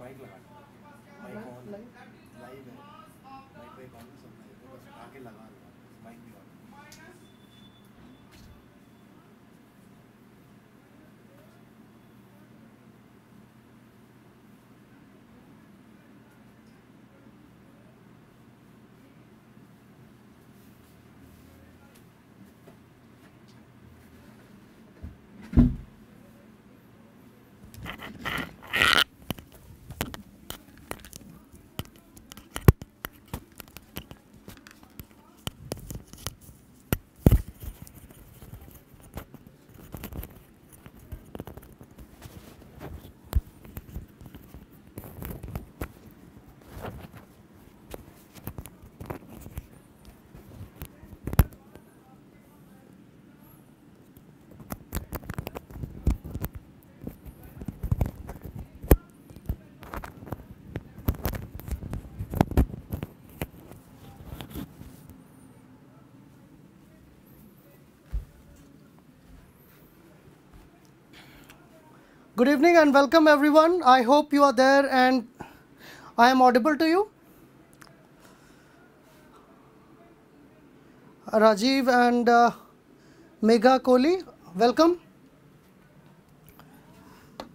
Mic लगा Ha ha ha! Good evening and welcome everyone. I hope you are there and I am audible to you. Rajiv and uh, Megha Kohli, welcome.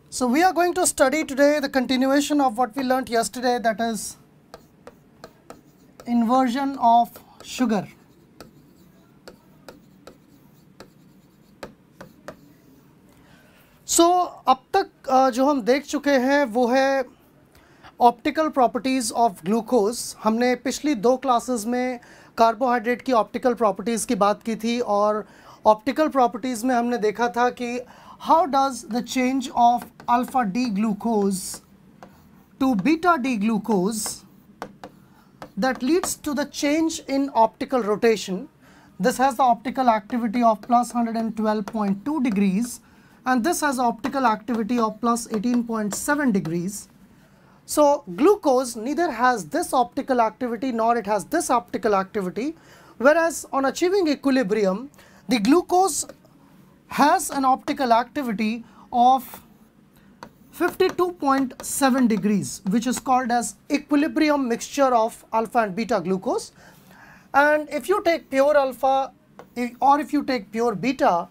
So we are going to study today the continuation of what we learnt yesterday that is inversion of sugar. जो हम देख चुके हैं वो है optical properties of glucose हमने पिछली दो क्लासेस में कार्बोहाइड्रेट की ऑप्टिकल प्रॉपर्टीज़ की बात की थी और ऑप्टिकल प्रॉपर्टीज़ में हमने देखा था कि how does the change of alpha D glucose to beta D glucose that leads to the change in optical rotation this has the optical activity of plus hundred and twelve point two degrees and this has optical activity of plus 18.7 degrees. So glucose neither has this optical activity nor it has this optical activity whereas on achieving equilibrium the glucose has an optical activity of 52.7 degrees which is called as equilibrium mixture of alpha and beta glucose and if you take pure alpha or if you take pure beta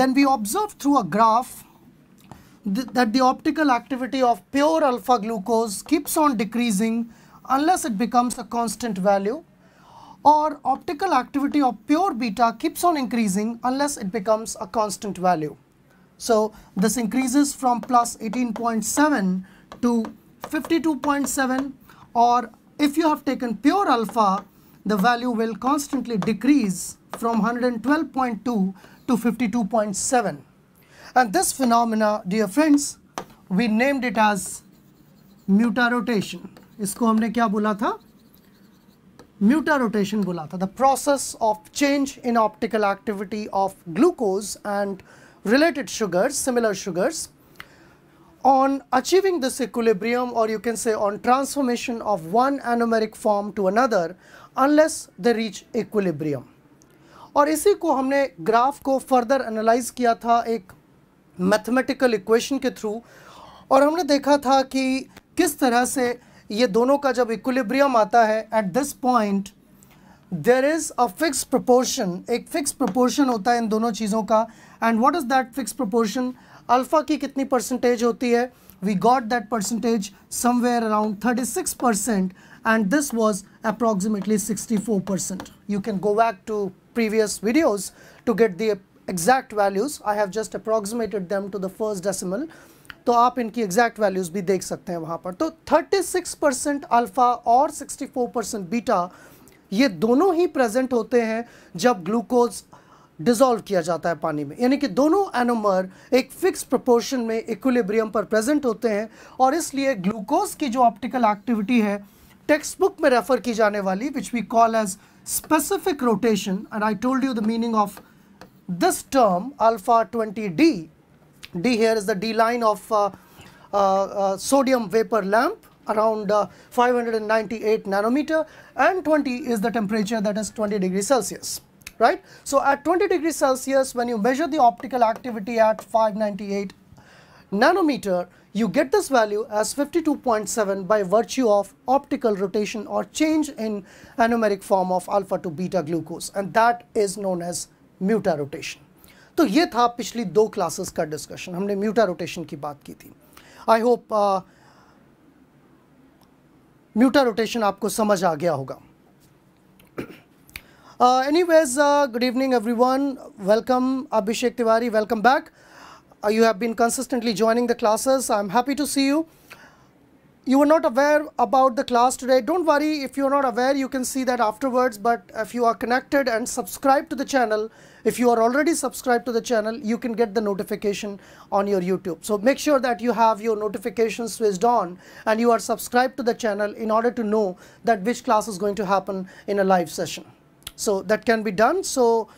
then we observe through a graph th that the optical activity of pure alpha glucose keeps on decreasing unless it becomes a constant value or optical activity of pure beta keeps on increasing unless it becomes a constant value. So this increases from plus 18.7 to 52.7 or if you have taken pure alpha the value will constantly decrease from 112.2 to 52.7 and this phenomena dear friends we named it as muta rotation इसको हमने क्या बोला था म्यूटा mutarotation बोला था the process of change in optical activity of related sugars, similar sugars. On achieving this equilibrium or you can say on transformation of one anomeric form to another unless they reach equilibrium. और इसी को हमने graph को further analyse किया था एक mathematical equation के through और हमने देखा था कि किस तरह से ये दोनों का जब इक्विलिब्रियम आता है at this point there is a fix proportion एक फिक्स प्रपोर्शन होता है इन दोनों चीज़ों का and what is that fix proportion alpha की कितनी परसेंटेज होती है we got that percentage somewhere around thirty percent and this was approximately sixty percent you can go back to previous videos to get the exact values I have just approximated them to the first decimal तो आप इनकी exact values भी देख सकते हैं वहां पर तो 36 परसेंट अल्फ़ा और 64 परसेंट बीटा ये दोनों ही प्रेजेंट होते हैं जब ग्लूकोज डिजोल्व किया जाता है पानी में यानी कि दोनों एनोमर एक फिक्स प्रोपोर्शन में इक्विलिब्रियम पर प्रेजेंट होते हैं और इसलिए ग्लूकोज की जो ऑप्टिकल एक्टिविटी है टेक्स्ट बुक में रेफ़र की जाने वाली which we call as specific rotation and I told you the meaning of this term alpha 20D. D here is the D line of uh, uh, uh sodium vapor lamp around uh, 598 nanometer and 20 is the temperature that is 20 degrees Celsius right. So, at 20 degrees Celsius when you measure the optical activity at 598 nanometer you get this value as 52.7 by virtue of optical rotation or change in anomeric form of alpha to beta glucose and that is known as muta rotation. So, this was two classes ka discussion. We talked muta rotation. Ki baat ki thi. I hope uh, muta rotation aapko samaj aa gaya hoga. anyways, uh, good evening everyone. Welcome Abhishek Tiwari. Welcome back. Uh, you have been consistently joining the classes. I'm happy to see you. You were not aware about the class today. Don't worry if you're not aware, you can see that afterwards. But if you are connected and subscribed to the channel, if you are already subscribed to the channel, you can get the notification on your YouTube. So make sure that you have your notifications switched on and you are subscribed to the channel in order to know that which class is going to happen in a live session. So that can be done. So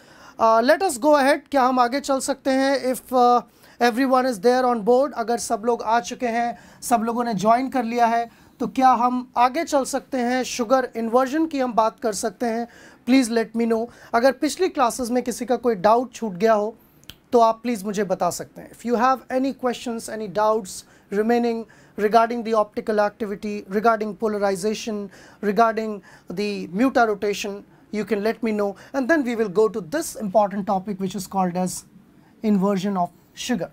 uh, let us go ahead. क्या हम आगे चल If uh, everyone is there on board अगर सब लोग आ चुके हैं सब लोगों ने ज्वाइन कर लिया है तो क्या हम आगे चल सकते हैं शुगर इन्वर्जन की हम बात कर सकते हैं प्लीज़ लेट मी नो अगर पिछली क्लासेस में किसी का कोई डाउट छूट गया हो तो आप प्लीज़ मुझे बता सकते हैं if you have any question any doubts remaining regarding the optical activity regarding polarisation regarding the mutarotation you can let me know and then we will go to this important topic which is called as inversion of sugar.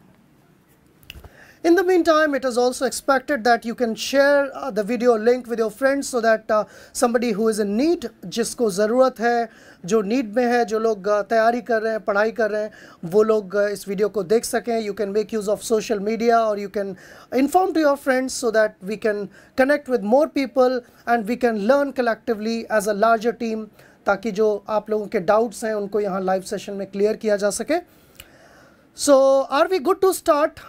In the meantime, it is also expected that you can share uh, the video link with your friends so that uh, somebody who is in need, जिसको ज़रूरत है जो need में है जो लोग uh, तैयारी कर रहे हैं पढ़ाई कर रहे हैं वो लोग uh, इस वीडियो को देख सकें you can make use of social media और you can inform to your friends so that we can connect with more people and we can learn collectively as a larger team ताकि जो आप लोगों के doubts हैं उनको यहाँ live session में क्लियर किया जा सके so are we good to start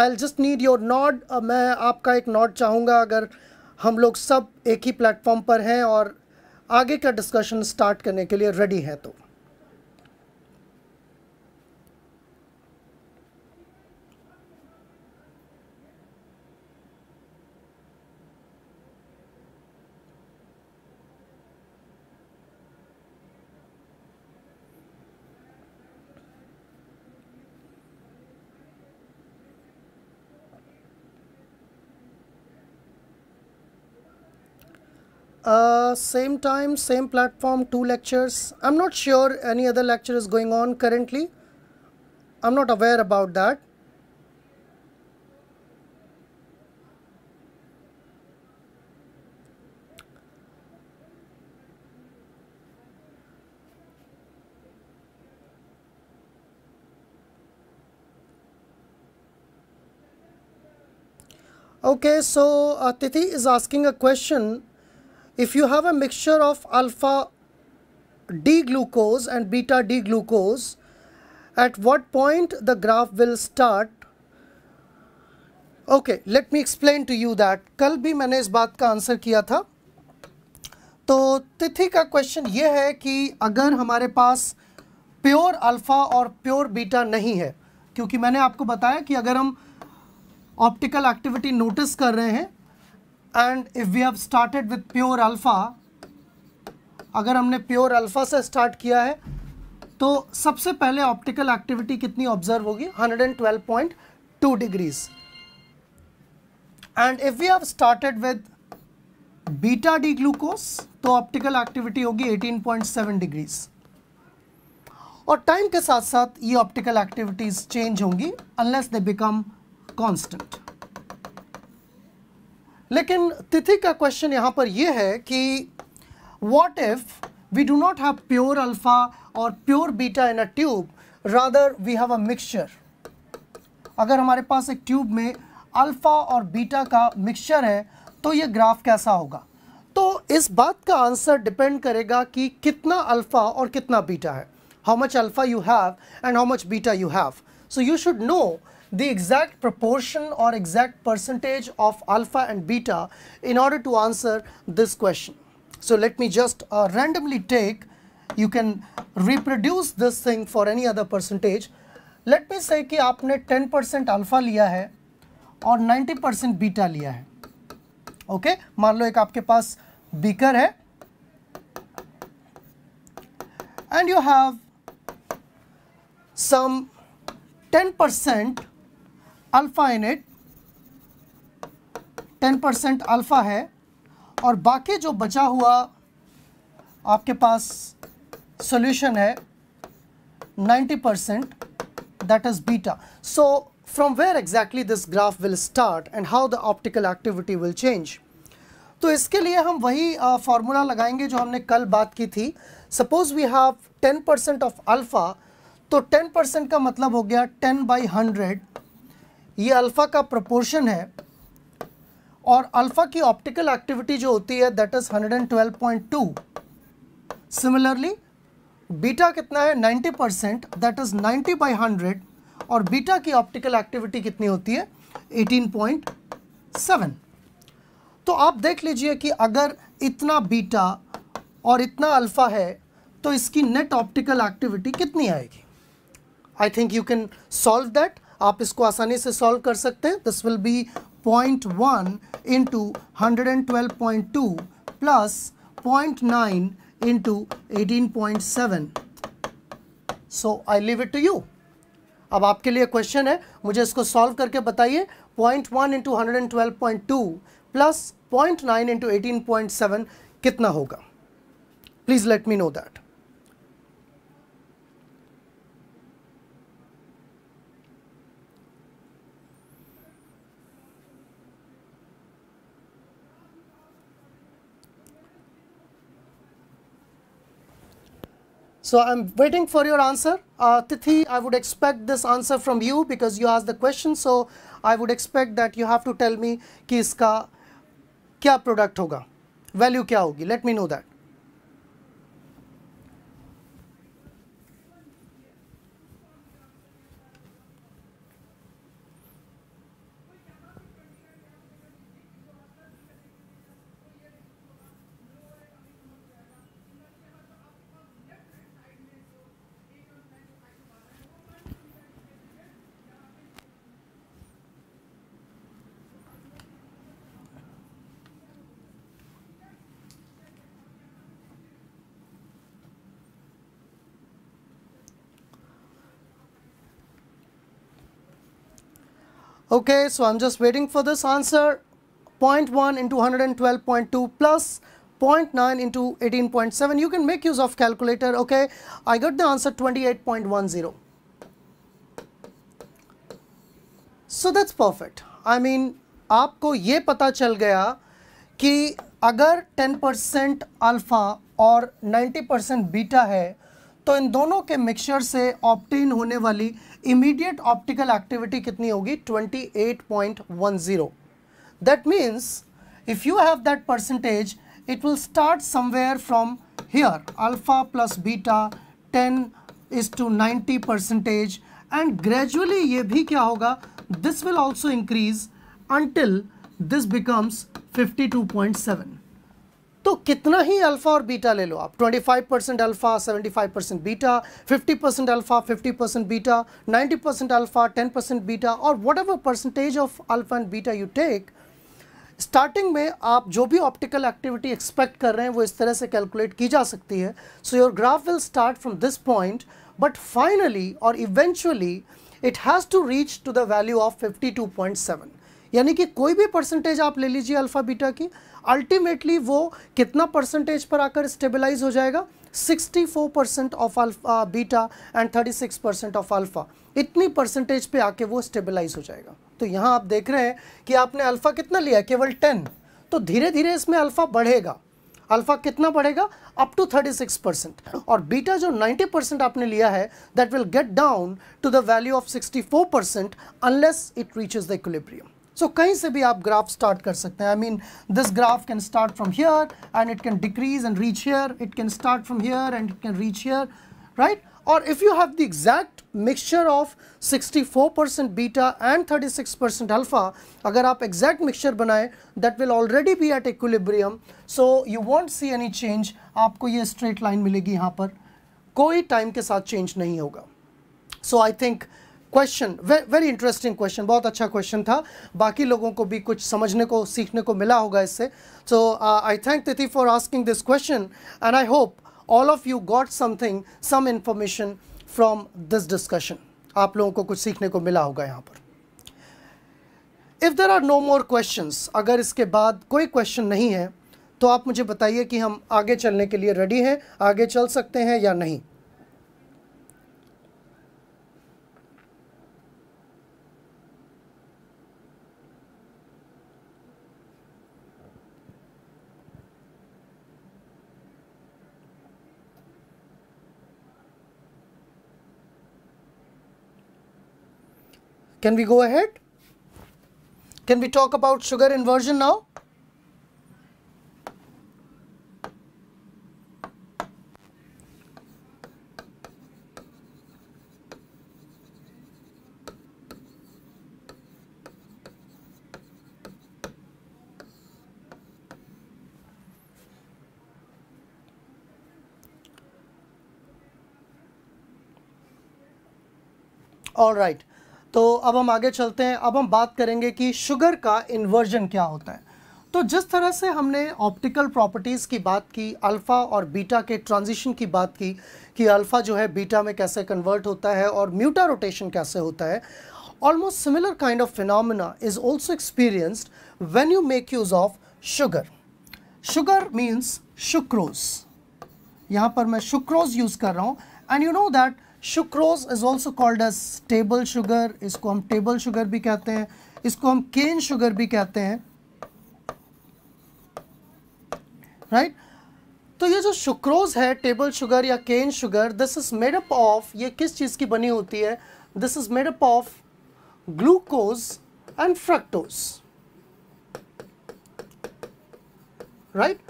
I'll just need your nod मैं आपका एक नॉड चाहूँगा अगर हम लोग सब एक ही प्लेटफॉर्म पर हैं और आगे का डिस्कशन स्टार्ट करने के लिए रेडी हैं तो Uh, same time same platform two lectures i'm not sure any other lecture is going on currently i'm not aware about that Okay, so uh, Titi is asking a question if you have a mixture of alpha D glucose and beta D glucose, at what point the graph will start okay let me explain to you that kal bhi maine is baat ka answer kiya tha तो तिथि का question ये है कि अगर हमारे पास pure alpha और प्योर बीटा नहीं है क्योंकि मैंने आपको बताया कि अगर हम ऑप्टिकल एक्टिविटी नोटिस कर रहे हैं and if we have started with pure alpha अगर हमने प्योर अल्फ़ा से स्टार्ट किया है तो सबसे पहले ऑप्टिकल एक्टिविटी कितनी ऑब्जर्व होगी 112.2 degrees and if we have started with beta D glucose तो ऑप्टिकल एक्टिविटी होगी 18.7 डिग्रीज़ और टाइम के साथ साथ ये ऑप्टिकल एक्टिविटीज़ चेंज होंगी अनलेस दे बिकम कांस्टेंट लेकिन तिथि का क्वेश्चन यहाँ पर यह है कि what if we do not have pure alpha और pure beta in a tube rather we have a mixture अगर हमारे पास एक ट्यूब में अल्फा और बीटा का मिक्सचर है तो ये ग्राफ कैसा होगा तो इस बात का आंसर डिपेंड करेगा कि कितना अल्फा और कितना बीटा है how much alpha you have and how much beta you have so you should know the exact proportion or exact percentage of alpha and beta in order to answer this question. So let me just uh, randomly take, you can reproduce this thing for any other percentage. Let me say कि आपने 10 percent alpha लिया है और 90 percent beta. लिया okay? मान लो एक आपके पास beaker and you have some 10% alpha in it ten percent alpha है और बाकी जो बचा हुआ आपके पास सॉल्यूशन है 90 percent that is beta so from where exactly this graph will start and how the optical activity will change तो इसके लिए हम वही फार्मूला लगाएंगे जो हमने कल बात की थी suppose we have 10 percent of alpha तो 10 परसेंट का मतलब हो गया 10 बाई हंड्रेड ये अल्फ़ा का प्रपोर्शन है और अल्फ़ा की ऑप्टिकल एक्टिविटी जो होती है दैट इज़ 112.2 सिमिलरली बीटा कितना है 90 परसेंट दैट इज़ 90 बाई 100 और बीटा की ऑप्टिकल एक्टिविटी कितनी होती है 18.7 तो आप देख लीजिए कि अगर इतना बीटा और इतना अल्फ़ा है तो इसकी नेट ऑप्टिकल एक्टिविटी कितनी आएगी I think you can solve that आप इसको आसानी से सॉल्व कर सकते हैं this will be point one into hundred and twelve point two plus point nine into eighteen point seven so I leave it to you अब आपके लिए क्वेश्चन है मुझे इसको सॉल्व करके बताइए point one into hundred and twelve point two plus point nine into eighteen point seven कितना होगा please let me know that So I'm waiting for your answer. Uh, Tithi, I would expect this answer from you because you asked the question. So I would expect that you have to tell me कि इसका kya product hoga, value kya होगी Let me know that. Okay, so I'm just waiting for this answer. 0.1 into 112.2 plus 0.9 into 18.7. You can make use of calculator. Okay, I got the answer 28.10. so that's perfect i mean आपको ये पता चल गया कि अगर 10% alpha alpha और 90% beta beta है तो इन दोनों के मिक्सचर से ऑप्टेन होने वाली इमीडिएट ऑप्टिकल एक्टिविटी कितनी होगी 28.10 that means if you have that percentage it will start somewhere from here alpha plus beta 10 is to 90 percentage and gradually ये भी क्या होगा this will also increase until this becomes 52.7 तो कितना ही alpha और beta ले लो आप 25 percent alpha 75 percent beta 50 percent alpha 50 percent beta 90 percent alpha 10 percent beta और whatever percentage of alpha and beta you take starting में आप जो भी ऑप्टिकल एक्टिविटी एक्सपेक्ट कर रहे हैं वो इस तरह से कैलकुलेट की जा सकती है so your graph will start from this point but finally और eventually it has to reach to the value of 52.7 यानी कि कोई भी परसेंटेज आप ले लीजिए अल्फ़ा बीटा की अल्टीमेटली वो कितना परसेंटेज पर आकर स्टेबलाइज हो जाएगा 64 percent of alpha beta and 36 percent of alpha इतनी परसेंटेज पे आके वो स्टेबलाइज हो जाएगा तो यहाँ आप देख रहे हैं कि आपने अल्फ़ा कितना लिया केवल 10 तो धीरे धीरे इसमें अल्फ़ा बढ़ेगा अल्फ़ा कितना बढ़ेगा अप टू 36 परसेंट और बीटा जो 90 परसेंट आपने लिया है that will get down to the value of 64 percent unless it reaches the equilibrium so कहीं से भी आप ग्राफ स्टार्ट कर सकते हैं I mean this graph can start from here and it can decrease and reach here it can start from here and it can reach here right और if you have the exact mixture of 64% for beta and 36% six alpha अगर आप exact mixture बनाए that will already be at equilibrium so you won't see any change आपको ये straight line मिलेगी यहाँ पर कोई टाइम के साथ चेंज नहीं होगा so I think question very interesting question बहुत अच्छा क्वेश्चन था बाकी लोगों को भी कुछ समझने को सीखने को मिला होगा इससे so I thank Tithi for asking this question and I hope all of you got something some information from this discussion आप लोगों को कुछ सीखने को मिला होगा यहाँ पर if there are no more question अगर इसके बाद कोई क्वेश्चन नहीं है तो आप मुझे बताइए कि हम आगे चलने के लिए रेडी हैं आगे चल सकते हैं या नहीं Can we go ahead? Can we talk about sugar inversion now? All right. तो अब हम आगे चलते हैं अब हम बात करेंगे कि शुगर का इन्वर्जन क्या होता है तो जिस तरह से हमने ऑप्टिकल प्रॉपर्टीज़ की बात की अल्फ़ा और बीटा के ट्रांजिशन की बात की कि अल्फ़ा जो है बीटा में कैसे कन्वर्ट होता है और म्यूटा रोटेशन कैसे होता है almost similar kind of phenomena is also experienced when you make use of sugar sugar means sucrose यहाँ पर मैं शुक्रोज यूज़ कर रहा हूँ and you know that sucrose is also called as table sugar इसको हम टेबल शुगर भी कहते हैं इसको हम केन शुगर भी कहते हैं राइट right? तो ये जो शुक्रोज है टेबल शुगर या cane sugar this is made up of ये किस चीज़ की बनी होती है this is made up of glucose and fructose right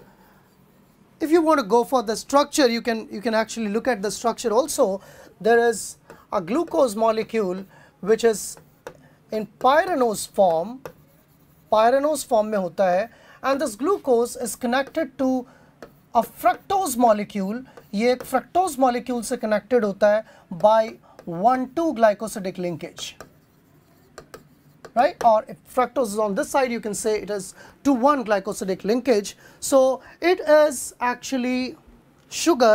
if you want go for the structure you can you can actually look at the structure also there is a glucose molecule which is in pyranose form, pyranose form mein hota hai and this glucose is connected to a fructose molecule, ये fructose molecule से connected होता है by 1,2 glycosidic linkage. right or if fructose is on this side you can say it is is two 1 glycosidic linkage so it is actually sugar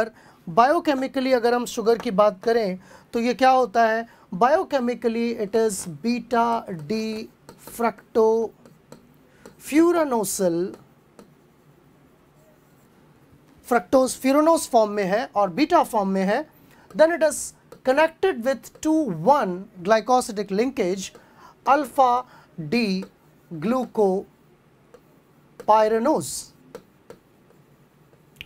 biochemically अगर हम sugar की बात करें तो ये क्या होता है biochemically it is beta D fructofuranosyl fructose furanose form में है और बीटा फॉर्म में है then it is connected with two one glycosidic linkage alpha D D okay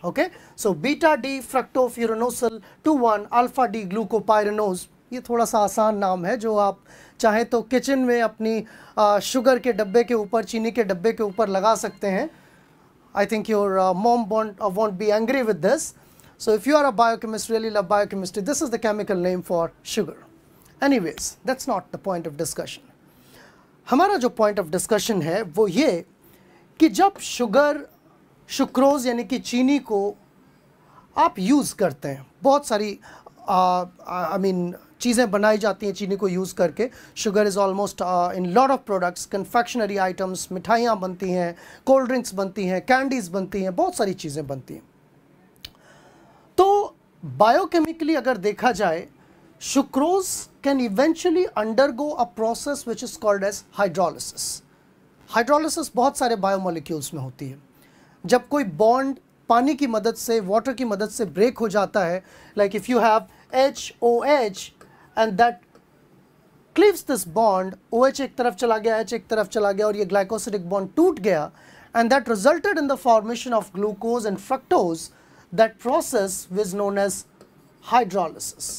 Okay, so beta D fructofuranosyl two one alpha D glucopyranose ये थोड़ा सा आसान नाम है जो आप चाहें तो किचन में अपनी आ, शुगर के डब्बे के ऊपर चीनी के डब्बे के ऊपर लगा सकते हैं I think your mom won't won't be angry with this so if you are a biochemist really love biochemistry this is the chemical name for sugar anyways that's not the point of discussion हमारा जो point of discussion है वो ये कि जब sugar sucrose यानी कि चीनी को आप यूज़ करते हैं बहुत सारी आई मीन चीज़ें बनाई जाती हैं चीनी को यूज़ करके sugar is almost in lot of products confectionery items मिठाइयाँ बनती हैं कोल्ड ड्रिंक्स बनती हैं कैंडीज़ बनती हैं बहुत सारी चीज़ें बनती हैं तो बायोकेमिकली अगर देखा जाए sucrose can eventually undergo a process which is called as hydrolysis. Hydrolysis बहुत सारे बायोमोलिक्यूल्स में होती है जब कोई बॉन्ड पानी की मदद से वाटर की मदद से ब्रेक हो जाता है like if you have H O H and that cleaves this bond O H एक तरफ चला गया एच एक तरफ चला गया और ये ग्लाइकोसिडिक बॉन्ड टूट गया and that resulted in the formation of glucose and fructose that process was known as hydrolysis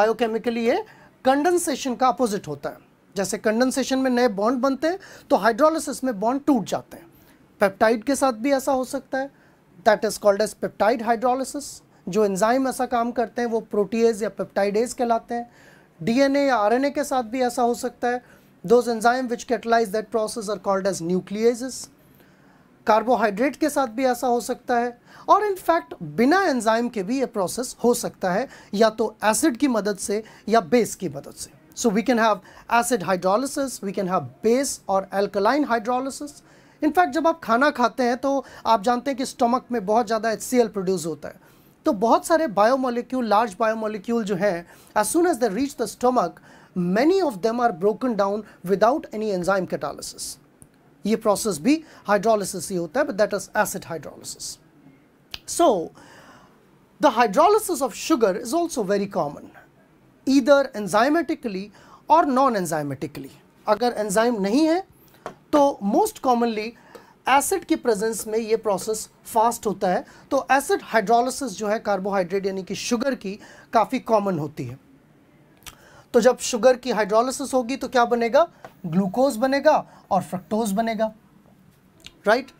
biochemically ये कंडेंसेशन का अपोजिट होता है जैसे कंडेंसेशन में नए बॉन्ड बनते हैं तो हाइड्रोलिस में बॉन्ड टूट जाते हैं पेप्टाइड के साथ भी ऐसा हो सकता है that is called as peptide hydrolysis जो एंजाइम ऐसा काम करते हैं वो प्रोटीज या पेप्टाइडेज कहलाते हैं डीएनए या आरएनए के साथ भी ऐसा हो सकता है those enzyme which catalyse that process are called as nucleases carbohydrate के साथ भी ऐसा हो सकता है और इनफैक्ट बिना एंजाइम के भी ये प्रोसेस हो सकता है या तो एसिड की मदद से या बेस की मदद से so we can have acid hydrolysis we can have base और एल्कलाइन हाइड्रोलिस इनफैक्ट जब आप खाना खाते हैं तो आप जानते हैं कि स्टमक में बहुत ज़्यादा एच प्रोड्यूस होता है तो बहुत सारे बायोमोलिक्यूल लार्ज बायोमोलिक्यूल जो हैं as soon as the reach the stomach many of them are broken down without any enzyme catalysis ये प्रोसेस भी हाइड्रोलिसिस ही होता है but that is acid hydrolysis so the hydrolysis of sugar is also very common either enzymatically और non enzymatically अगर enzyme नहीं है तो मोस्ट कॉमनली एसिड के प्रेजेंस में ये प्रोसेस फास्ट होता है तो एसिड हाइड्रोलिसिस जो है कार्बोहाइड्रेट यानी कि शुगर की काफ़ी कॉमन होती है तो जब शुगर की हाइड्रोलिसिस होगी तो क्या बनेगा ग्लूकोज बनेगा और फ्रक्टोज बनेगा राइट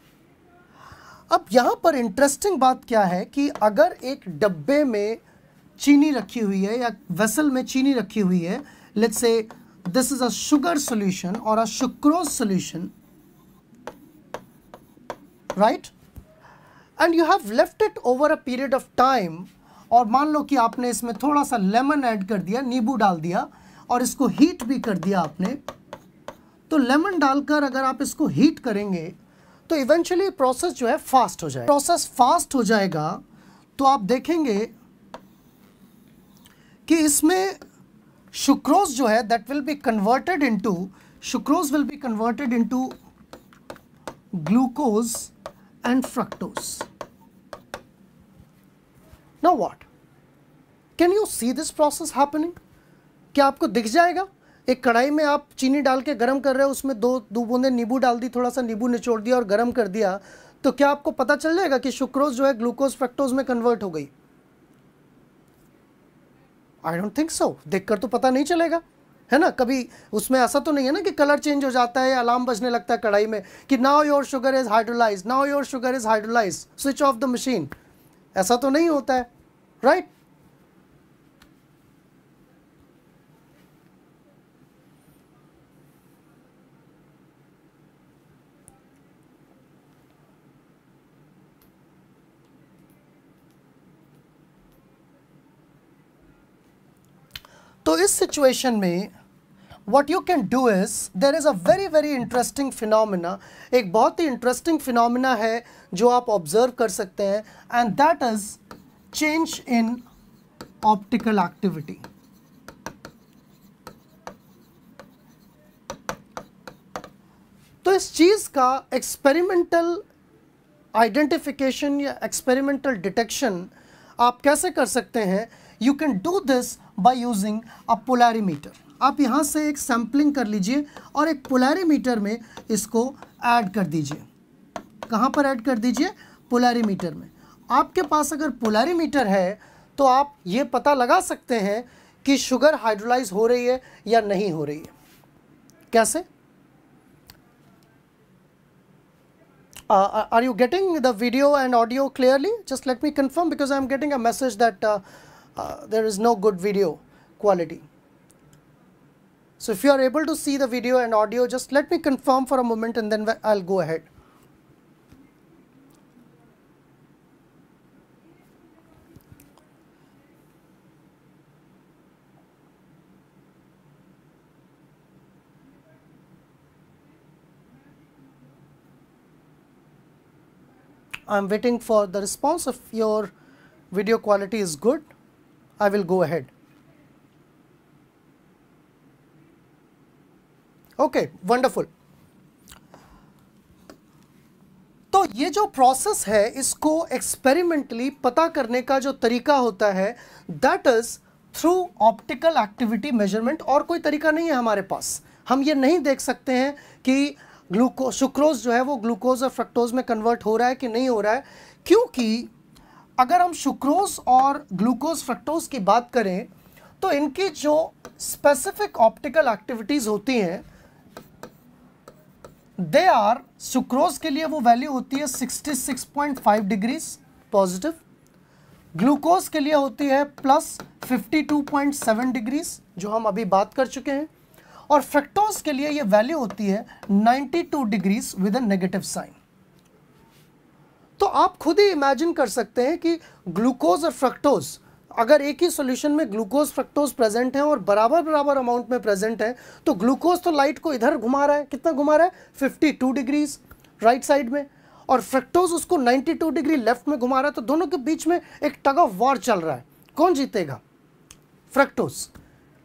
अब यहाँ पर इंटरेस्टिंग बात क्या है कि अगर एक डब्बे में चीनी रखी हुई है या वेसल में चीनी रखी हुई है let's say this is a sugar solution or a sucrose solution right and you have left it over a period of time और मान लो कि आपने इसमें थोड़ा सा लेमन ऐड कर दिया नींबू डाल दिया और इसको हीट भी कर दिया आपने तो लेमन डालकर अगर आप इसको हीट करेंगे तो इवेंचुअली प्रोसेस जो है फास्ट हो जाएगा प्रोसेस फास्ट हो जाएगा तो आप देखेंगे कि इसमें सुक्रोज जो है that will be converted into sucrose will be converted into glucose and fructose no what can you see this process happening क्या आपको दिख जाएगा एक कढ़ाई में आप चीनी डाल के गर्म कर रहे हो उसमें दो दो बूंदे नींबू डाल दी थोड़ा सा नींबू निचोड़ दिया और गर्म कर दिया तो क्या आपको पता चल जाएगा कि सुक्रोज जो है ग्लूकोज फ्रक्टोज में कन्वर्ट हो गई आई डोंट थिंक सो देखकर तो पता नहीं चलेगा है ना कभी उसमें ऐसा तो नहीं है ना कि कलर चेंज हो जाता है अलार्म बजने लगता है कढ़ाई में कि now your sugar is hydrolyse now your sugar is hydrolyse switch off the machine ऐसा तो नहीं होता है राइट right? तो इस सिचुएशन में what you can do is there is a very very interesting phenomena एक बहुत ही इंटरेस्टिंग फिनोमिना है जो आप ऑब्जर्व कर सकते हैं and that is change in optical activity तो इस चीज़ का एक्सपेरिमेंटल आइडेंटिफिकेशन या एक्सपेरिमेंटल डिटेक्शन आप कैसे कर सकते हैं you can do this by using a polarimeter आप यहाँ से एक सैम्पलिंग कर लीजिए और एक पोलैरीमीटर में इसको ऐड कर दीजिए कहाँ पर ऐड कर दीजिए पोलैरीमीटर में आपके पास अगर पोलैरीमीटर है तो आप ये पता लगा सकते हैं कि शुगर हाइड्रोलाइज हो रही है या नहीं हो रही है कैसे uh, uh, are you getting the video and audio clearly just let me confirm because i'm getting a message that uh, Uh, there is no good video quality. So if you are able to see the video and audio, just let me confirm for a moment and then I'll go ahead. I'm waiting for the response if your video quality is good. I will go ahead. Okay, wonderful. तो ये जो process है इसको experimentally पता करने का जो तरीका होता है that is through optical activity measurement और कोई तरीका नहीं है हमारे पास हम ये नहीं देख सकते हैं कि ग्लूको सुक्रोज जो है वो ग्लूकोज और फ्रक्टोज में कन्वर्ट हो रहा है कि नहीं हो रहा है क्योंकि अगर हम शुक्रोज और ग्लूकोज फ्रक्टोज की बात करें तो इनकी जो स्पेसिफिक ऑप्टिकल एक्टिविटीज़ होती हैं दे आर सुक्रोज के लिए वो वैल्यू होती है 66.5 डिग्रीज पॉजिटिव ग्लूकोज के लिए होती है प्लस 52.7 डिग्रीज जो हम अभी बात कर चुके हैं और फ्रक्टोज के लिए ये वैल्यू होती है 92 degrees with a negative sign तो आप खुद ही इमेजिन कर सकते हैं कि ग्लूकोज और फ्रक्टोज़ अगर एक ही सॉल्यूशन में ग्लूकोज फ्रक्टोज प्रेजेंट है और बराबर बराबर अमाउंट में प्रेजेंट है तो ग्लूकोज तो लाइट को इधर घुमा रहा है कितना घुमा रहा है 52 डिग्रीज राइट साइड में और फ्रक्टोज उसको 92 डिग्री लेफ्ट में घुमा रहा है तो दोनों के बीच में एक टग ऑफ वॉर चल रहा है कौन जीतेगा फ्रक्टोज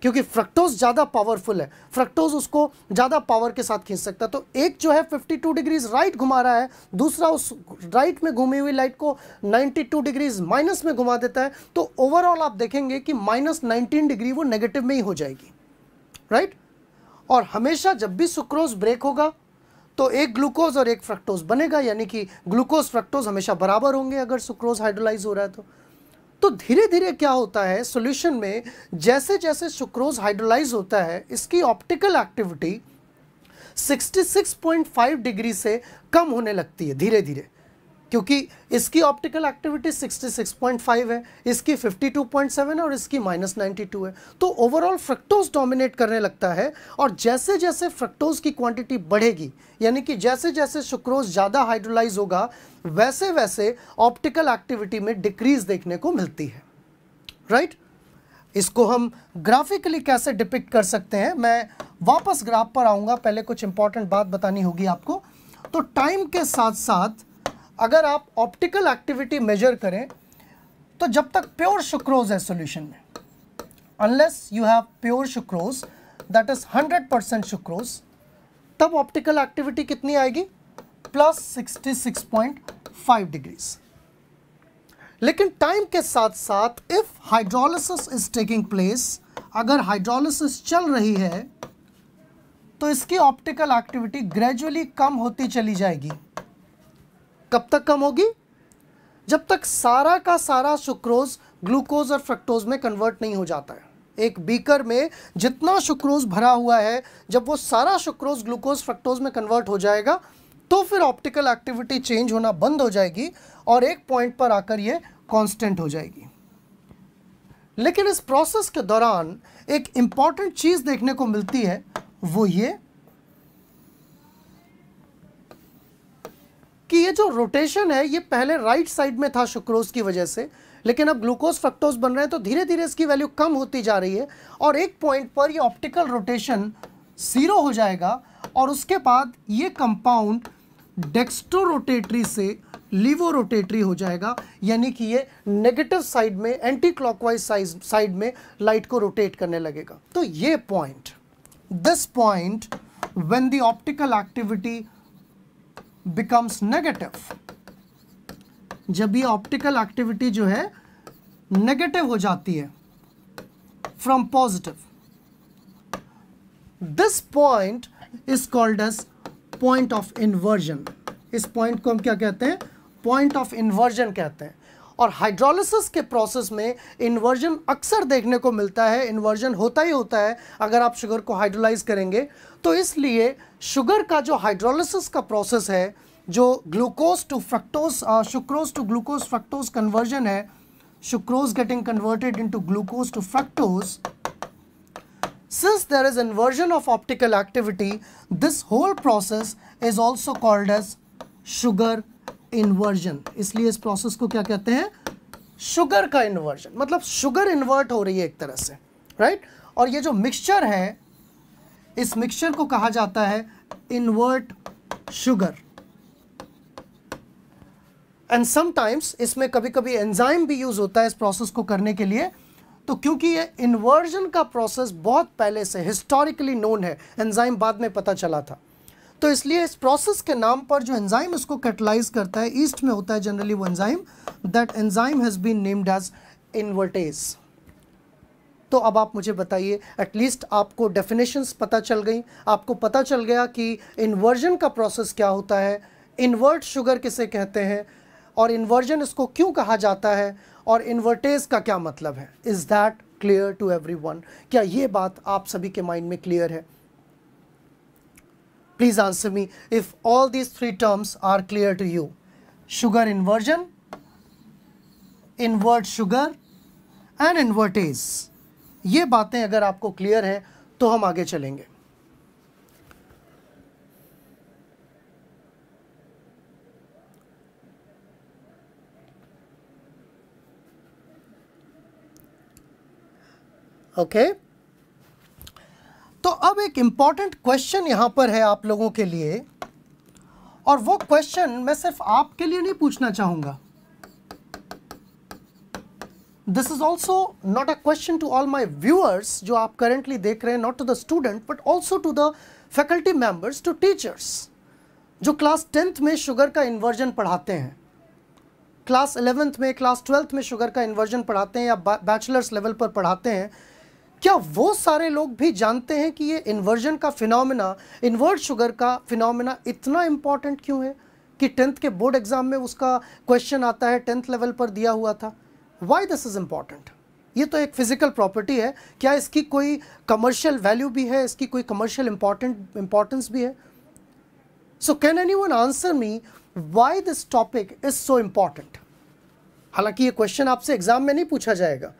क्योंकि फ्रक्टोज ज़्यादा पावरफुल है फ्रक्टोज उसको ज़्यादा पावर के साथ खींच सकता है तो एक जो है 52 डिग्रीज राइट घुमा रहा है दूसरा उस राइट में घूमी हुई लाइट को 92 डिग्रीज माइनस में घुमा देता है तो ओवरऑल आप देखेंगे कि माइनस नाइनटीन डिग्री वो नेगेटिव में ही हो जाएगी राइट और हमेशा जब भी सुक्रोज ब्रेक होगा तो एक ग्लूकोज और एक फ्रक्टोज बनेगा यानी कि ग्लूकोज फ्रक्टोज हमेशा बराबर होंगे अगर सुक्रोज हाइड्रोलाइज हो रहा है तो तो धीरे धीरे क्या होता है सोल्यूशन में जैसे जैसे सुक्रोज हाइड्रोलाइज होता है इसकी ऑप्टिकल एक्टिविटी 66.5 डिग्री से कम होने लगती है धीरे धीरे क्योंकि इसकी ऑप्टिकल एक्टिविटी 66.5 है इसकी 52.7 और इसकी माइनस नाइन्टी है तो ओवरऑल फ्रक्टोज डोमिनेट करने लगता है और जैसे जैसे फ्रक्टोज की क्वांटिटी बढ़ेगी यानी कि जैसे जैसे सुक्रोज ज़्यादा हाइड्रोलाइज होगा वैसे वैसे ऑप्टिकल एक्टिविटी में डिक्रीज देखने को मिलती है राइट इसको हम ग्राफिकली कैसे डिपिक्ट कर सकते हैं मैं वापस ग्राफ पर आऊँगा पहले कुछ इंपॉर्टेंट बात बतानी होगी आपको तो टाइम के साथ साथ अगर आप ऑप्टिकल एक्टिविटी मेजर करें तो जब तक प्योर शुक्रोज है सोल्यूशन में unless you have pure sucrose that is 100 percent sucrose तब ऑप्टिकल एक्टिविटी कितनी आएगी प्लस 66.5 डिग्रीज लेकिन टाइम के साथ साथ if hydrolysis is taking place अगर हाइड्रोलिसिस चल रही है तो इसकी ऑप्टिकल एक्टिविटी ग्रेजुअली कम होती चली जाएगी कब तक कम होगी जब तक सारा का सारा सुक्रोज ग्लूकोज और फ्रक्टोज में कन्वर्ट नहीं हो जाता है एक बीकर में जितना सुक्रोज भरा हुआ है जब वो सारा सुक्रोज ग्लूकोज फ्रक्टोज में कन्वर्ट हो जाएगा तो फिर ऑप्टिकल एक्टिविटी चेंज होना बंद हो जाएगी और एक पॉइंट पर आकर ये कांस्टेंट हो जाएगी लेकिन इस प्रोसेस के दौरान एक इंपॉर्टेंट चीज़ देखने को मिलती है वो ये कि ये जो रोटेशन है ये पहले राइट साइड में था शुक्रोज की वजह से लेकिन अब ग्लूकोज फ्रक्टोज बन रहे हैं तो धीरे धीरे इसकी वैल्यू कम होती जा रही है और एक पॉइंट पर ये ऑप्टिकल रोटेशन ज़ीरो हो जाएगा और उसके बाद ये कंपाउंड डेक्स्ट्रो रोटेटरी से लीवो रोटेटरी हो जाएगा यानी कि ये नेगेटिव साइड में एंटी क्लॉकवाइज साइड में लाइट को रोटेट करने लगेगा तो ये point this point when the optical activity becomes negative जब ये ऑप्टिकल एक्टिविटी जो है नेगेटिव हो जाती है from positive this point is called as point of inversion इस पॉइंट को हम क्या कहते हैं पॉइंट ऑफ इन्वर्जन कहते हैं और हाइड्रोलिसिस के प्रोसेस में इन्वर्जन अक्सर देखने को मिलता है इन्वर्जन होता ही होता है अगर आप शुगर को हाइड्रोलाइज करेंगे तो इसलिए शुगर का जो हाइड्रोलिसिस का प्रोसेस है जो glucose to fructose sucrose to glucose fructose conversion है sucrose getting converted to glucose to fructose since there is inversion of optical activity this whole process is also called as sugar inversion इसलिए इस process को क्या कहते हैं sugar का inversion मतलब sugar invert हो रही है एक तरह से राइट right? और ये जो मिक्सचर है इस मिक्सचर को कहा जाता है इन्वर्ट शुगर एंड समटाइम्स इसमें कभी कभी एंजाइम भी यूज़ होता है इस प्रोसेस को करने के लिए तो क्योंकि ये इन्वर्जन का प्रोसेस बहुत पहले से हिस्टोरिकली नोन है एंजाइम बाद में पता चला था तो इसलिए इस प्रोसेस के नाम पर जो एंजाइम इसको कैटलाइज करता है ईस्ट में होता है जनरली वो enzyme that enzyme has been named as invertase तो अब आप मुझे बताइए एटलीस्ट आपको डेफिनेशंस पता चल गई आपको पता चल गया कि इन्वर्जन का प्रोसेस क्या होता है इन्वर्ट शुगर किसे कहते हैं और इन्वर्जन इसको क्यों कहा जाता है और इन्वर्टेज का क्या मतलब है is that clear to everyone क्या ये बात आप सभी के माइंड में क्लियर है Please answer me if all these three terms are clear to you. Sugar inversion, invert sugar and invertase ये बातें अगर आपको क्लियर है तो हम आगे चलेंगे okay तो अब एक इम्पॉर्टेंट क्वेश्चन यहाँ पर है आप लोगों के लिए और वो क्वेश्चन मैं सिर्फ आपके लिए नहीं पूछना चाहूँगा this is also not a question to all my viewers जो आप करेंटली देख रहे हैं not to the student but also to the faculty members to teachers जो क्लास टेंथ में शुगर का इन्वर्जन पढ़ाते हैं क्लास इलेवेंथ में क्लास ट्वेल्थ में शुगर का इन्वर्जन पढ़ाते हैं या बैचलर्स लेवल पर पढ़ाते हैं क्या वो सारे लोग भी जानते हैं कि ये इन्वर्जन का फिनोमिना इन्वर्ट शुगर का फिनोमिना इतना इम्पॉर्टेंट क्यों है कि टेंथ के बोर्ड एग्जाम में उसका क्वेश्चन आता है टेंथ लेवल पर दिया हुआ था वाई दिस इज़ इम्पॉर्टेंट ये तो एक फिजिकल प्रॉपर्टी है क्या इसकी कोई कमर्शियल वैल्यू भी है इसकी कोई कमर्शियल इंपॉर्टेंट इंपॉर्टेंस भी है so can anyone answer me why this topic is so important हालांकि ये क्वेश्चन आपसे एग्जाम में नहीं पूछा जाएगा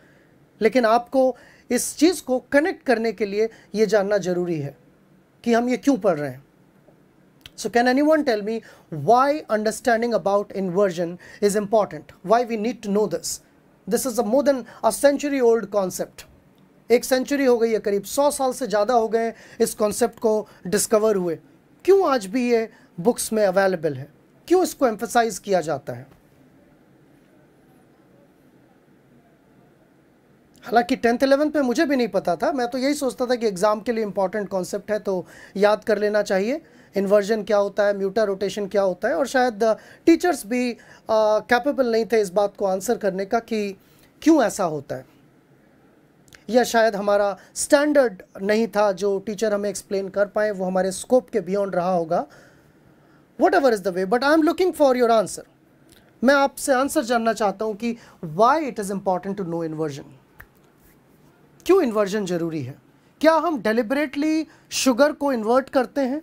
लेकिन आपको इस चीज़ को कनेक्ट करने के लिए यह जानना जरूरी है कि हम ये क्यों पढ़ रहे हैं so can anyone tell me why understanding about inversion is important why we need to know this this is a more than a century old concept एक सेंचुरी हो गई है करीब सौ साल से ज़्यादा हो गए इस कॉन्सेप्ट को डिस्कवर हुए क्यों आज भी ये बुक्स में अवेलेबल है क्यों इसको एम्फोसाइज किया जाता है हालांकि टेंथ इलेवंथ में मुझे भी नहीं पता था मैं तो यही सोचता था कि एग्ज़ाम के लिए इंपॉर्टेंट कॉन्सेप्ट है तो याद कर लेना चाहिए इन्वर्जन क्या होता है म्यूटा रोटेशन क्या होता है और शायद टीचर्स uh, भी कैपेबल uh, नहीं थे इस बात को आंसर करने का कि क्यों ऐसा होता है या शायद हमारा स्टैंडर्ड नहीं था जो टीचर हमें एक्सप्लेन कर पाए वो हमारे स्कोप के बियॉन्ड रहा होगा whatever is the way but I am looking for your answer मैं आपसे आंसर जानना चाहता हूँ कि why it is important to know inversion क्यों इन्वर्जन ज़रूरी है क्या हम डेलिबरेटली शुगर को इन्वर्ट करते हैं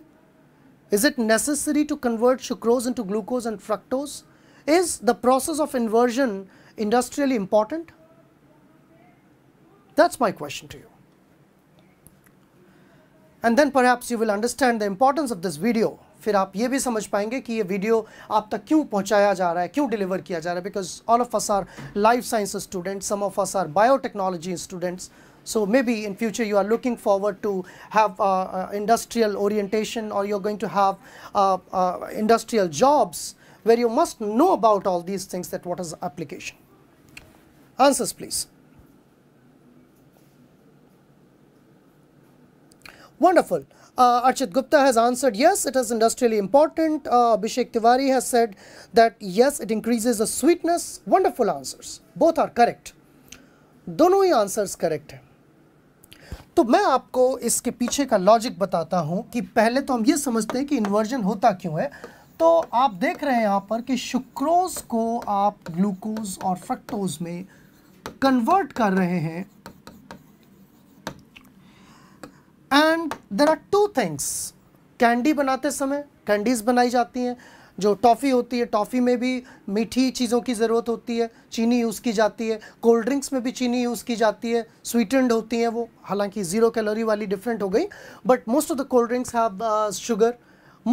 is it necessary to convert sucrose into glucose and fructose is the process of inversion industrially important That's my question to you and then पर you will understand the importance of this video फिर आप ये भी समझ पाएंगे कि ये video आप तक क्यों पहुंचाया जा रहा है क्यों डिलीवर किया जा रहा है because all of us are life science students some of us are biotechnology students So maybe in future you are looking forward to have uh, uh, industrial orientation or you're going to have uh, uh, industrial jobs where you must know about all these things that what is application. Answers please. Wonderful. Uh, Archit Gupta has answered yes, it is industrially important. Uh, Abhishek Tiwari has said that yes, it increases the sweetness. Wonderful answers. Both are correct. दोनों ही correct correct हैं तो मैं आपको इसके पीछे का logic बताता हूं कि पहले तो हम ये समझते हैं कि इन्वर्जन होता क्यों है तो आप देख रहे हैं यहाँ पर कि शुक्रोज को आप ग्लूकोज और फ्रक्टोज में कन्वर्ट कर रहे हैं and there are two things candy बनाते समय कैंडीज बनाई जाती हैं जो टॉफ़ी होती है टॉफ़ी में भी मीठी चीज़ों की ज़रूरत होती है चीनी यूज़ की जाती है कोल्ड ड्रिंक्स में भी चीनी यूज़ की जाती है स्वीटेंड होती हैं वो हालांकि ज़ीरो कैलोरी वाली डिफरेंट हो गई but most of the cold drinks have sugar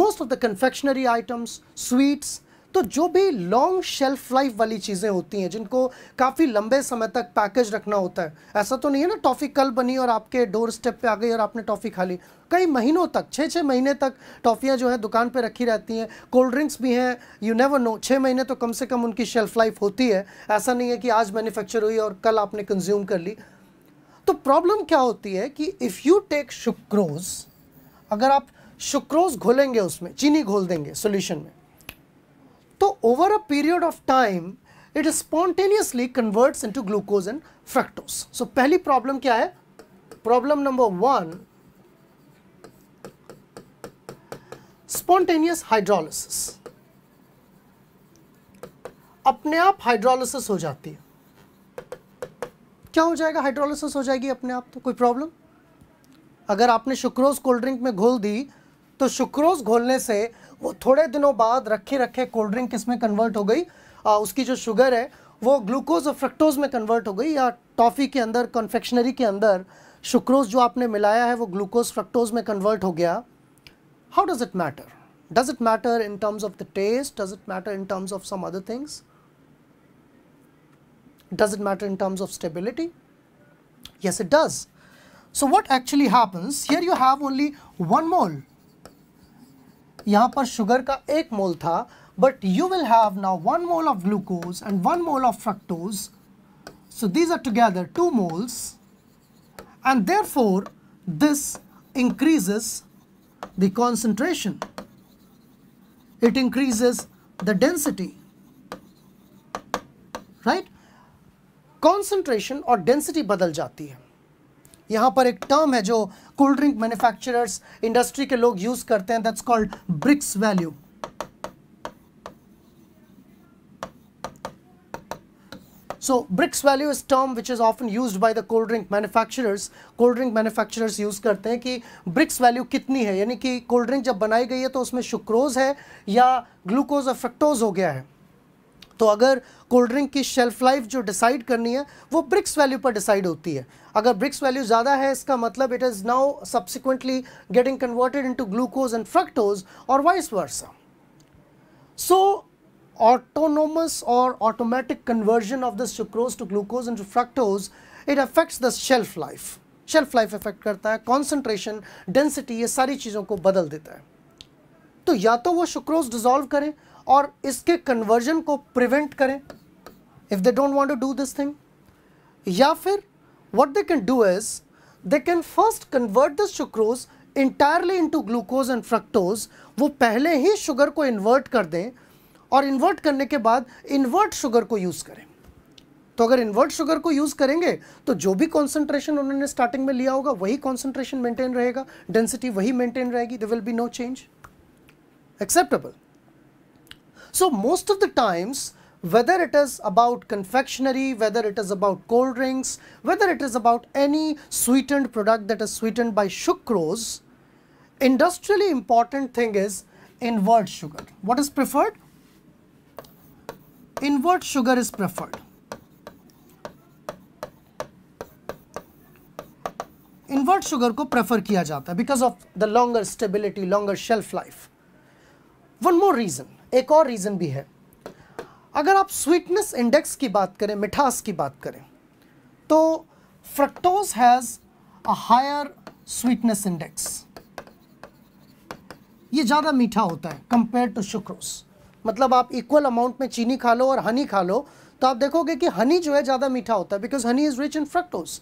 most of the confectionery items sweets तो जो भी लॉन्ग शेल्फ लाइफ वाली चीज़ें होती हैं जिनको काफ़ी लंबे समय तक पैकेज रखना होता है ऐसा तो नहीं है ना टॉफ़ी कल बनी और आपके डोर स्टेप पर आ गई और आपने टॉफ़ी खा ली कई महीनों तक छः छः महीने तक टॉफ़ियाँ जो हैं दुकान पर रखी रहती हैं कोल्ड ड्रिंक्स भी हैं यू नेवर नो छः महीने तो कम से कम उनकी शेल्फ लाइफ होती है ऐसा नहीं है कि आज मैन्युफैक्चर हुई और कल आपने कंज्यूम कर ली तो प्रॉब्लम क्या होती है कि इफ़ यू टेक शुक्रोज अगर आप शुक्रोज घोलेंगे उसमें चीनी घोल देंगे सोल्यूशन में तो over a period of time it spontaneously convert in to glucose and fructose so पहली प्रॉब्लम क्या है problem number one spontaneous hydrolysis अपने आप हाइड्रोलिसिस हो जाती है क्या हो जाएगा हाइड्रोलिस हो जाएगी अपने आप तो कोई प्रॉब्लम अगर आपने शुक्रोज कोल्ड ड्रिंक में घोल दी तो शुक्रोज घोलने से वो थोड़े दिनों बाद रखे रखे कोल्ड ड्रिंक किसमें कन्वर्ट हो गई आ, उसकी जो शुगर है वो ग्लूकोज और फ्रक्टोज में कन्वर्ट हो गई या टॉफ़ी के अंदर कन्फेक्शनरी के अंदर शुक्रोज जो आपने मिलाया है वो ग्लूकोज फ्रक्टोज में कन्वर्ट हो गया how does it matter does it matter in terms of the taste does it matter in terms of some other things does it matter in terms of stability yes it does so what actually happens here you have only one mole यहाँ पर sugar का एक mole था but you will have ना one mole of glucose and one mole of fructose so these are together to moles and therefore this increases the concentration it increases the density right concentration और density बदल जाती है यहाँ पर एक term है जो कोल्ड ड्रिंक मैन्युफैक्चरर्स इंडस्ट्री के लोग यूज करते हैं that's called Brix value so Brix value is term which is often use by the cold drink manufacturers cold drink manufacturers use करते हैं कि ब्रिक्स वैल्यू कितनी है यानी कि कोल्ड ड्रिंक जब बनाई गई है तो उसमें शुक्रोज है या ग्लूकोज और फ्रक्टोज हो गया है तो अगर कोल्ड ड्रिंक की शेल्फ लाइफ जो डिसाइड करनी है वो ब्रिक्स वैल्यू पर डिसाइड होती है अगर ब्रिक्स वैल्यू ज़्यादा है इसका मतलब it is now subsequently getting converted into glucose and fructose और वाइस वर्सा सो ऑटोनोमस और automatic conversion of the sucrose glucose glucose into fructose it affects the shelf life shelf life effect करता है concentration density ये सारी चीज़ों को बदल देता है तो या तो वो शुक्रोज डिजोल्व करें और इसके कन्वर्जन को प्रिवेंट करें if they don't want to do this thing या फिर what they can do is they can first convert this sucrose entirely into glucose and fructose वो पहले ही शुगर को इन्वर्ट कर दें और इन्वर्ट करने के बाद इन्वर्ट शुगर को यूज़ करें तो अगर इन्वर्ट शुगर को यूज़ करेंगे तो जो भी कॉन्सेंट्रेशन उन्होंने स्टार्टिंग में लिया होगा वही कॉन्सेंट्रेशन मेंटेन रहेगा डेंसिटी वही मेंटेन रहेगी they will be no change acceptable So most of the times, whether it is about confectionery, whether it is about cold drinks, whether it is about any sweetened product that is sweetened by sucrose, industrially important thing is invert sugar. What is preferred? Invert sugar is preferred. Invert sugar को prefer किया जाता because of the longer stability, longer shelf life. One more reason. एक और reason भी है अगर आप sweetness index की बात करें मिठास की बात करें तो fructose has a higher sweetness index ये ज़्यादा मीठा होता है कंपेयर टू शुक्रोस मतलब आप इक्वल अमाउंट में चीनी खा लो और हनी खा लो तो आप देखोगे कि हनी जो है ज़्यादा मीठा होता है because honey is rich in fructose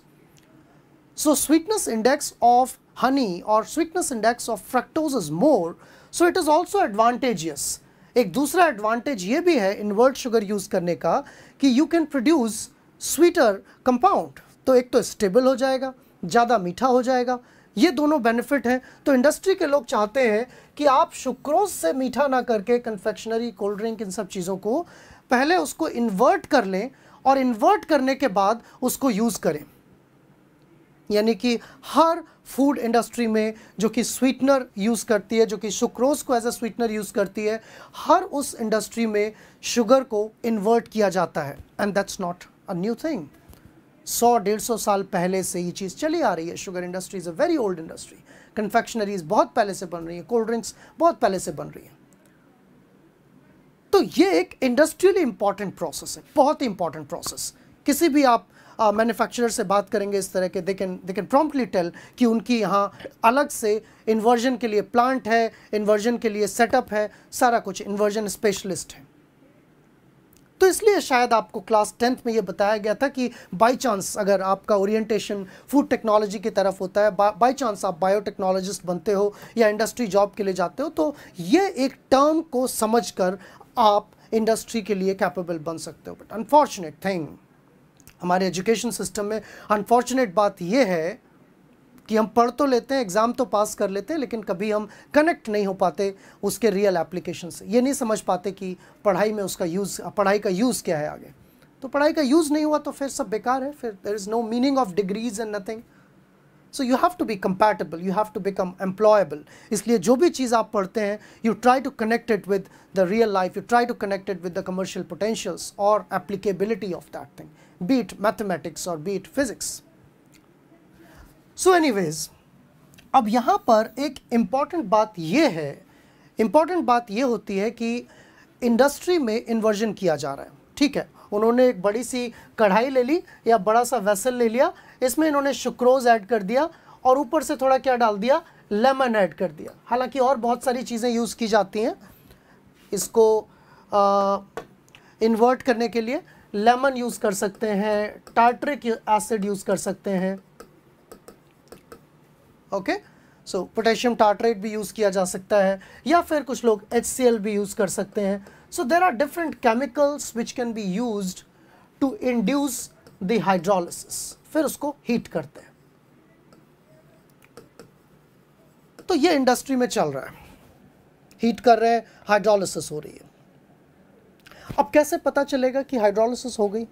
so sweetness index of honey और sweetness index of fructose is more so it is also advantageous एक दूसरा एडवांटेज ये भी है इन्वर्ट शुगर यूज़ करने का कि you can produce sweeter compound तो एक तो स्टेबल हो जाएगा ज़्यादा मीठा हो जाएगा ये दोनों बेनिफिट हैं तो इंडस्ट्री के लोग चाहते हैं कि आप शुक्रोज से मीठा ना करके कन्फेक्शनरी कोल्ड ड्रिंक इन सब चीज़ों को पहले उसको इन्वर्ट कर लें और इन्वर्ट करने के बाद उसको यूज़ करें यानी कि हर फूड इंडस्ट्री में जो कि स्वीटनर यूज़ करती है जो कि शुक्रोज को एज अ स्वीटनर यूज़ करती है हर उस इंडस्ट्री में शुगर को इन्वर्ट किया जाता है and that's not a new thing सौ डेढ़ सौ साल पहले से ये चीज़ चली आ रही है sugar industry is a very old industry confectioneries बहुत पहले से बन रही है कोल्ड ड्रिंक्स बहुत पहले से बन रही है तो ये एक इंडस्ट्रियली इंपॉर्टेंट प्रोसेस है बहुत ही इंपॉर्टेंट प्रोसेस किसी भी आप मैन्युफैक्चरर से बात करेंगे इस तरह के they can they can promptly tell कि उनकी यहाँ अलग से इन्वर्जन के लिए प्लांट है इन्वर्जन के लिए सेटअप है सारा कुछ इन्वर्जन स्पेशलिस्ट है तो इसलिए शायद आपको क्लास टेंथ में ये बताया गया था कि बाई चांस अगर आपका ओरिएंटेशन फूड टेक्नोलॉजी की तरफ होता है बाई चांस आप बायोटेक्नोलॉजिस्ट बनते हो या इंडस्ट्री जॉब के लिए जाते हो तो ये एक टर्म को समझ कर आप इंडस्ट्री के लिए कैपेबल बन सकते हो बट अनफॉर्चुनेट थिंग हमारे एजुकेशन सिस्टम में अनफॉर्चुनेट बात यह है कि हम पढ़ तो लेते हैं एग्ज़ाम तो पास कर लेते हैं लेकिन कभी हम कनेक्ट नहीं हो पाते उसके रियल एप्लीकेशन से ये नहीं समझ पाते कि पढ़ाई में उसका यूज़ पढ़ाई का यूज़ क्या है आगे तो पढ़ाई का यूज़ नहीं हुआ तो फिर सब बेकार है फिर there is no meaning of degrees and nothing so you have to be compatible you have to become employable इसलिए जो भी चीज़ आप पढ़ते हैं you try to connect it with the real life you try to connect it with the commercial potentials और applicability of that thing be it mathematics or be it physics. So anyways, अब यहाँ पर एक important बात ये है important बात ये होती है कि इंडस्ट्री में इन्वर्जन किया जा रहा है ठीक है उन्होंने एक बड़ी सी कढ़ाई ले ली या बड़ा सा वेसल ले लिया इसमें इन्होंने शुक्रोज ऐड कर दिया और ऊपर से थोड़ा क्या डाल दिया लेमन ऐड कर दिया हालांकि और बहुत सारी चीज़ें यूज़ की जाती हैं इसको इन्वर्ट करने के लिए लेमन यूज़ कर सकते हैं टार्ट्रिक एसिड यूज़ कर सकते हैं ओके सो पोटेशियम टार्ट्रेट भी यूज़ किया जा सकता है या फिर कुछ लोग एच भी यूज़ कर सकते हैं so there are different chemicals which can be use to induce the hydrolysis फिर उसको हीट करते हैं तो ये इंडस्ट्री में चल रहा है हीट कर रहे हैं हाइड्रोलिसिस हो रही है अब कैसे पता चलेगा कि हाइड्रोलिसिस हो गई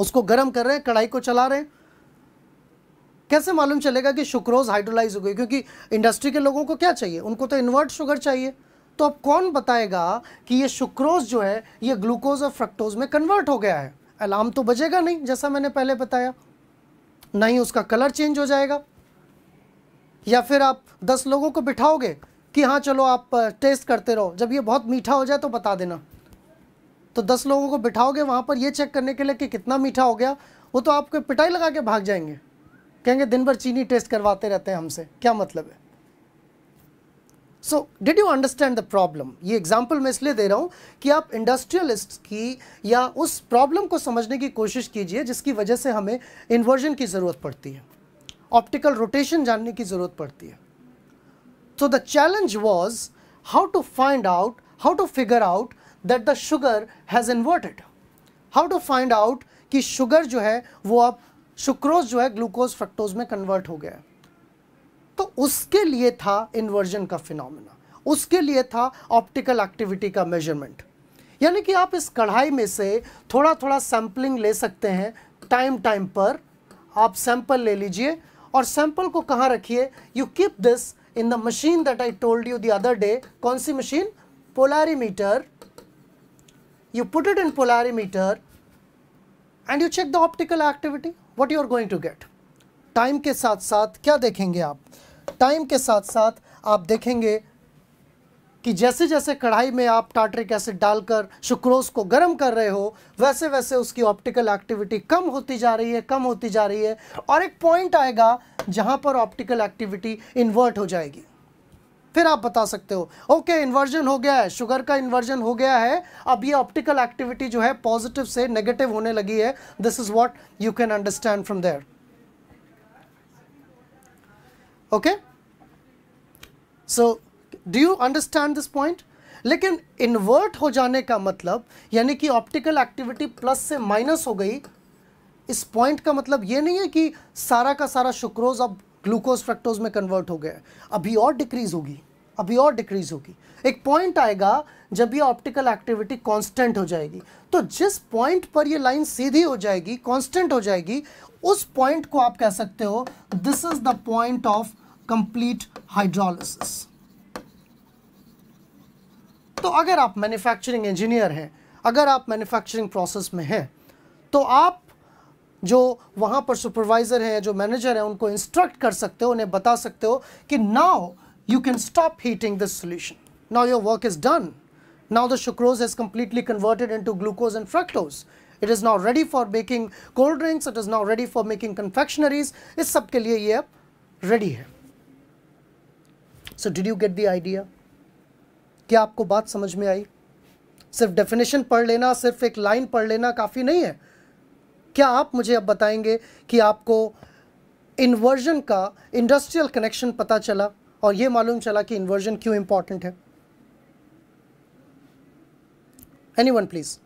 उसको गर्म कर रहे हैं कढ़ाई को चला रहे हैं कैसे मालूम चलेगा कि शुक्रोज हाइड्रोलाइज हो गई क्योंकि इंडस्ट्री के लोगों को क्या चाहिए उनको तो इन्वर्ट शुगर चाहिए तो अब कौन बताएगा कि ये शुक्रोज जो है ये ग्लूकोज और फ्रक्टोज में कन्वर्ट हो गया है अलार्म तो बजेगा नहीं जैसा मैंने पहले बताया नहीं उसका कलर चेंज हो जाएगा या फिर आप दस लोगों को बिठाओगे कि हाँ चलो आप टेस्ट करते रहो जब ये बहुत मीठा हो जाए तो बता देना तो दस लोगों को बिठाओगे वहाँ पर ये चेक करने के लिए कि कितना मीठा हो गया वो तो आपको पिटाई लगा के भाग जाएंगे कहेंगे दिन भर चीनी टेस्ट करवाते रहते हैं हमसे क्या मतलब है so did you understand the problem ये एग्जाम्पल मैं इसलिए दे रहा हूँ कि आप इंडस्ट्रियलिस्ट की या उस प्रॉब्लम को समझने की कोशिश कीजिए जिसकी वजह से हमें इन्वर्जन की ज़रूरत पड़ती है ऑप्टिकल रोटेशन जानने की ज़रूरत पड़ती है so the challenge was how to find out how to figure out that the sugar has inverted how to find out कि शुगर जो है वो अब शुक्रोज जो है ग्लूकोज फ्रक्टोज में कन्वर्ट हो गया है तो उसके लिए था इन्वर्जन का फिनोमिना उसके लिए था ऑप्टिकल एक्टिविटी का मेजरमेंट यानी कि आप इस कढ़ाई में से थोड़ा थोड़ा सैम्पलिंग ले सकते हैं टाइम टाइम पर आप सैंपल ले लीजिए और सैंपल को कहाँ रखिए you keep this in the machine that I told you the other day कौन सी machine polarimeter you put it in polarimeter and you check the optical activity, what you are going to get. Time के साथ साथ क्या देखेंगे आप time के साथ साथ आप देखेंगे कि जैसे जैसे कढ़ाई में आप टाटरिक एसिड डालकर शुक्रोज को गर्म कर रहे हो वैसे वैसे उसकी ऑप्टिकल एक्टिविटी कम होती जा रही है कम होती जा रही है और एक पॉइंट आएगा जहां पर ऑप्टिकल एक्टिविटी इन्वर्ट हो जाएगी फिर आप बता सकते हो ओके इन्वर्जन हो गया है शुगर का इन्वर्जन हो गया है अब ये ऑप्टिकल एक्टिविटी जो है पॉजिटिव से नेगेटिव होने लगी है this is what you can understand from there okay so do you understand this point लेकिन इन्वर्ट हो जाने का मतलब यानी कि ऑप्टिकल एक्टिविटी प्लस से माइनस हो गई इस पॉइंट का मतलब ये नहीं है कि सारा का सारा शुक्रोज अब ग्लूकोज फ्रक्टोज में कन्वर्ट हो गया अभी और डिक्रीज होगी अभी और डिक्रीज होगी एक पॉइंट आएगा जब ये ऑप्टिकल एक्टिविटी कांस्टेंट हो जाएगी तो जिस पॉइंट पर ये लाइन सीधी हो जाएगी कांस्टेंट हो जाएगी उस पॉइंट को आप कह सकते हो this is the point of complete hydrolysis तो अगर आप मैन्युफैक्चरिंग इंजीनियर हैं अगर आप मैन्युफैक्चरिंग प्रोसेस में हैं तो आप जो वहाँ पर सुपरवाइज़र है जो मैनेजर है उनको इंस्ट्रक्ट कर सकते हो उन्हें बता सकते हो कि now you can stop heating this solution now your work is done now the sucrose is completely converted in to glucose and fructose it is now ready for making cold drinks it is now ready for making confectioneries इस सब के लिए ये अब ready है so did you get the idea क्या आपको बात समझ में आई सिर्फ डेफिनेशन पढ़ लेना सिर्फ एक लाइन पढ़ लेना काफ़ी नहीं है क्या आप मुझे अब बताएंगे कि आपको इन्वर्जन का इंडस्ट्रियल कनेक्शन पता चला और ये मालूम चला कि इन्वर्जन क्यों इम्पॉर्टेंट है any one please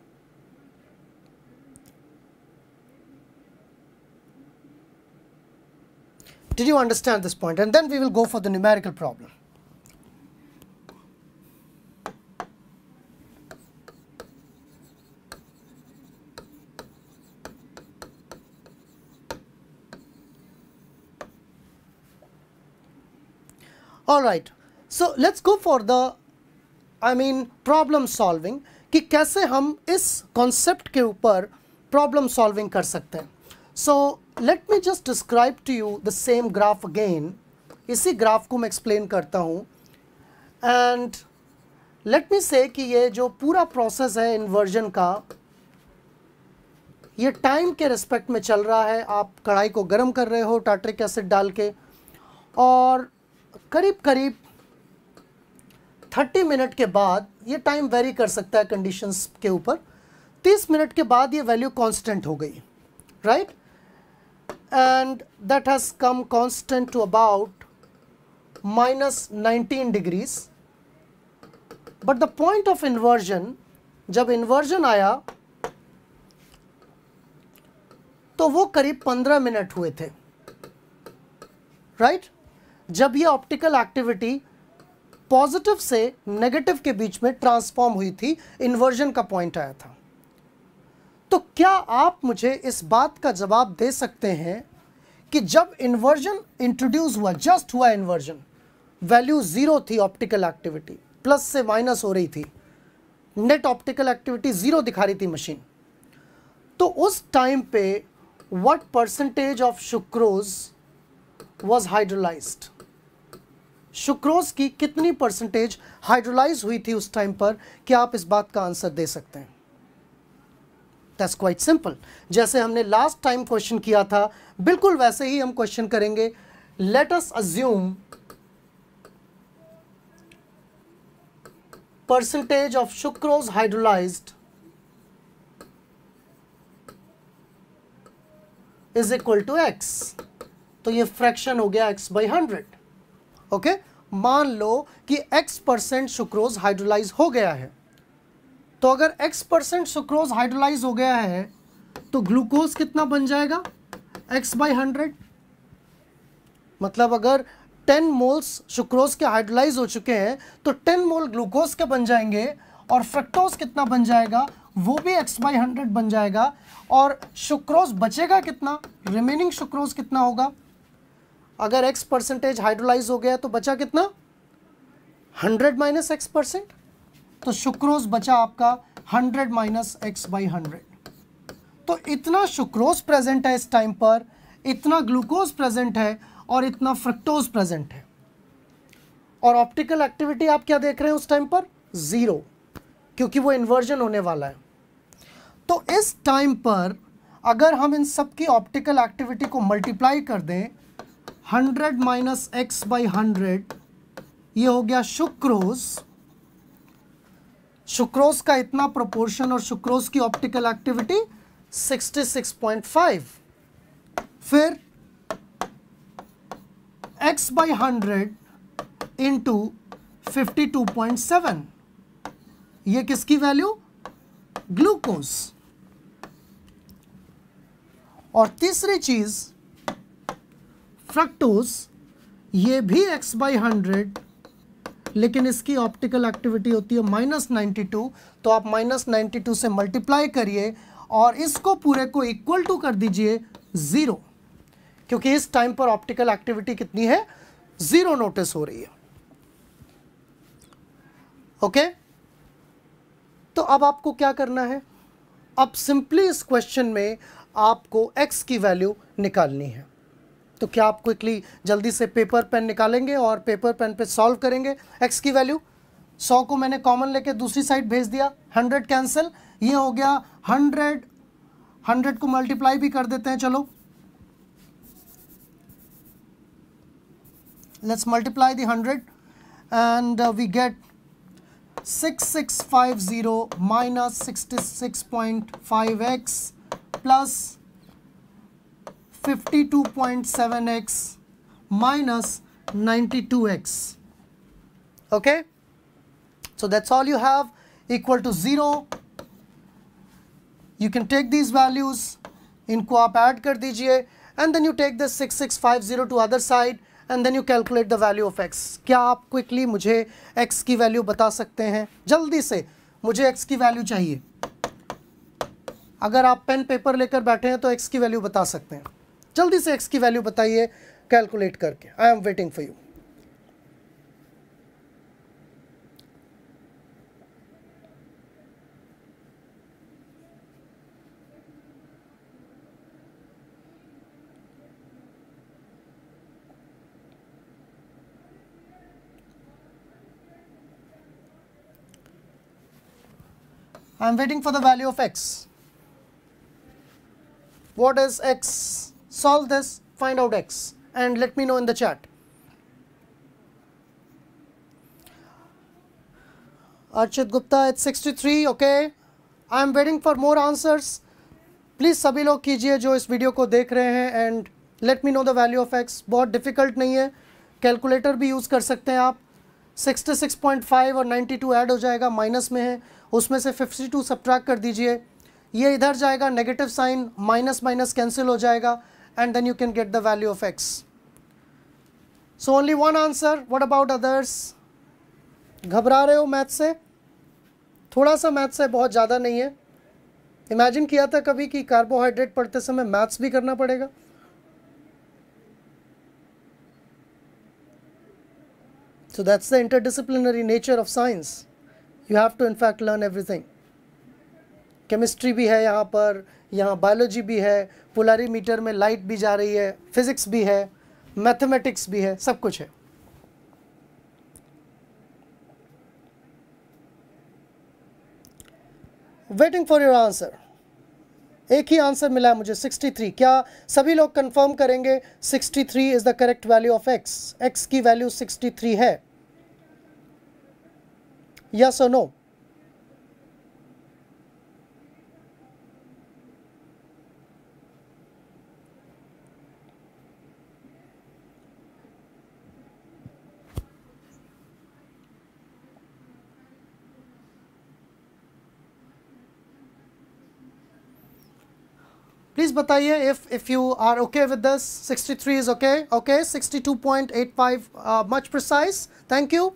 did you understand this point and then we will go for the numerical problem all right so let's go for the i mean problem solving कि कैसे हम इस कॉन्सेप्ट के ऊपर problem solving कर सकते हैं so let me just describe to you the same graph again इसी ग्राफ को मैं एक्सप्लेन करता हूँ एंड लेट मी से कि ये जो पूरा प्रोसेस है इन्वर्जन का ये टाइम के रिस्पेक्ट में चल रहा है आप कढ़ाई को गर्म कर रहे हो टाट्रिक एसिड डाल के और करीब करीब 30 मिनट के बाद ये टाइम वेरी कर सकता है कंडीशंस के ऊपर 30 मिनट के बाद ये वैल्यू कांस्टेंट हो गई right and that has come constant to about minus 19 degrees but the point of inversion जब इन्वर्जन आया तो वो करीब 15 मिनट हुए थे राइट right? जब ये ऑप्टिकल एक्टिविटी पॉजिटिव से नेगेटिव के बीच में ट्रांसफॉर्म हुई थी इन्वर्जन का पॉइंट आया था तो क्या आप मुझे इस बात का जवाब दे सकते हैं कि जब इन्वर्जन इंट्रोड्यूस हुआ जस्ट हुआ इन्वर्जन वैल्यू ज़ीरो थी ऑप्टिकल एक्टिविटी प्लस से माइनस हो रही थी नेट ऑप्टिकल एक्टिविटी ज़ीरो दिखा रही थी मशीन तो उस टाइम पे what percentage of sucrose was hydrolyzed sucrose की कितनी परसेंटेज हाइड्रोलाइज हुई थी उस टाइम पर क्या आप इस बात का आंसर दे सकते हैं दैट्स क्वाइट सिंपल जैसे हमने लास्ट टाइम क्वेश्चन किया था बिल्कुल वैसे ही हम क्वेश्चन करेंगे let us assume percentage of sucrose hydrolyze is equal to x तो ये फ्रैक्शन हो गया एक्स बाई हंड्रेड ओके मान लो कि x परसेंट सुक्रोज हाइड्रोलाइज हो गया है तो अगर x परसेंट सुक्रोज हाइड्रोलाइज हो गया है तो ग्लूकोज कितना बन जाएगा x बाई हंड्रेड मतलब अगर 10 मोल्स सुक्रोज के हाइड्रोलाइज हो चुके हैं तो 10 मोल ग्लूकोज के बन जाएंगे और फ्रक्टोज कितना बन जाएगा वो भी x बाई हंड्रेड बन जाएगा और सुक्रोज बचेगा कितना रिमेनिंग सुक्रोज कितना होगा अगर एक्स परसेंटेज हाइड्रोलाइज हो गया तो बचा कितना हंड्रेड माइनस एक्स परसेंट तो शुक्रोज बचा आपका hundred minus x by hundred तो इतना शुक्रोज प्रेजेंट है इस टाइम पर इतना ग्लूकोज प्रेजेंट है और इतना फ्रक्टोज प्रेजेंट है और ऑप्टिकल एक्टिविटी आप क्या देख रहे हैं उस टाइम पर ज़ीरो क्योंकि वो इन्वर्जन होने वाला है तो इस टाइम पर अगर हम इन सब की ऑप्टिकल एक्टिविटी को मल्टीप्लाई कर दें hundred minus x by hundred ये हो गया शुक्रोज शुक्रोज का इतना प्रोपोर्शन और शुक्रोज की ऑप्टिकल एक्टिविटी 66.5 फिर x by hundred into fifty ये किसकी वैल्यू ग्लूकोज और तीसरी चीज़ फ्रक्टोस ये भी x बाई हंड्रेड लेकिन इसकी ऑप्टिकल एक्टिविटी होती है माइनस नाइन्टी टू तो आप माइनस नाइन्टी टू से मल्टीप्लाई करिए और इसको पूरे को इक्वल टू कर दीजिए ज़ीरो क्योंकि इस टाइम पर ऑप्टिकल एक्टिविटी कितनी है ज़ीरो नोटिस हो रही है ओके okay? तो अब आपको क्या करना है अब सिंपली इस क्वेश्चन में आपको एक्स की वैल्यू निकालनी है तो क्या आप क्विकली जल्दी से पेपर पेन निकालेंगे और पेपर पेन पे सॉल्व करेंगे एक्स की वैल्यू सौ को मैंने कॉमन लेके दूसरी साइड भेज दिया हंड्रेड कैंसिल ये हो गया हंड्रेड हंड्रेड को मल्टीप्लाई भी कर देते हैं चलो get six six 100 zero minus sixty six 6650 five 66.5x plus 52.7x minus 92x. Okay? So that's all you have equal to 0. You can take these values, in इनको आप add kar dijiye and then you take this 6650 to other side and then you calculate the value of x. kya aap quickly mujhe x ki value bata sakte hain jaldi se mujhe x ki value chahiye अगर आप pen paper लेकर बैठे हैं तो x की value बता सकते हैं जल्दी से एक्स की वैल्यू बताइए कैलकुलेट करके I am waiting for you I am waiting for the value of x. What is x? solve this, find out x and let me know in the chat. Archit Gupta, it's 63, okay. I am waiting for more answers please सभी लोग कीजिए जो इस video को देख रहे हैं and let me know the value of x बहुत डिफ़िकल्ट नहीं है कैलकुलेटर भी यूज़ कर सकते हैं आप 66.5 और 92 ऐड हो जाएगा माइनस में है उसमें से 52 सब्ट्रैक्ट कर दीजिए ये इधर जाएगा negative sign minus minus cancel हो जाएगा and then you can get the value of x. So only one answer. What about others? घबरा रहे हो मैथ से थोड़ा सा मैथ से बहुत ज़्यादा नहीं है Imagine किया था कभी कि carbohydrate पढ़ते समय maths भी करना पड़ेगा So that's the interdisciplinary nature of science. You have to in fact learn everything. Chemistry भी है यहाँ पर यहाँ बायोलॉजी भी है मीटर में लाइट भी जा रही है फिज़िक्स भी है मैथमेटिक्स भी है सब कुछ है वेटिंग फॉर योर आंसर एक ही आंसर मिला है मुझे 63 क्या सभी लोग कंफर्म करेंगे 63 is the correct value of x x की वैल्यू 63 है यस और no please bataiye if if you are okay with this 63 is okay okay 62.85 uh, much precise thank you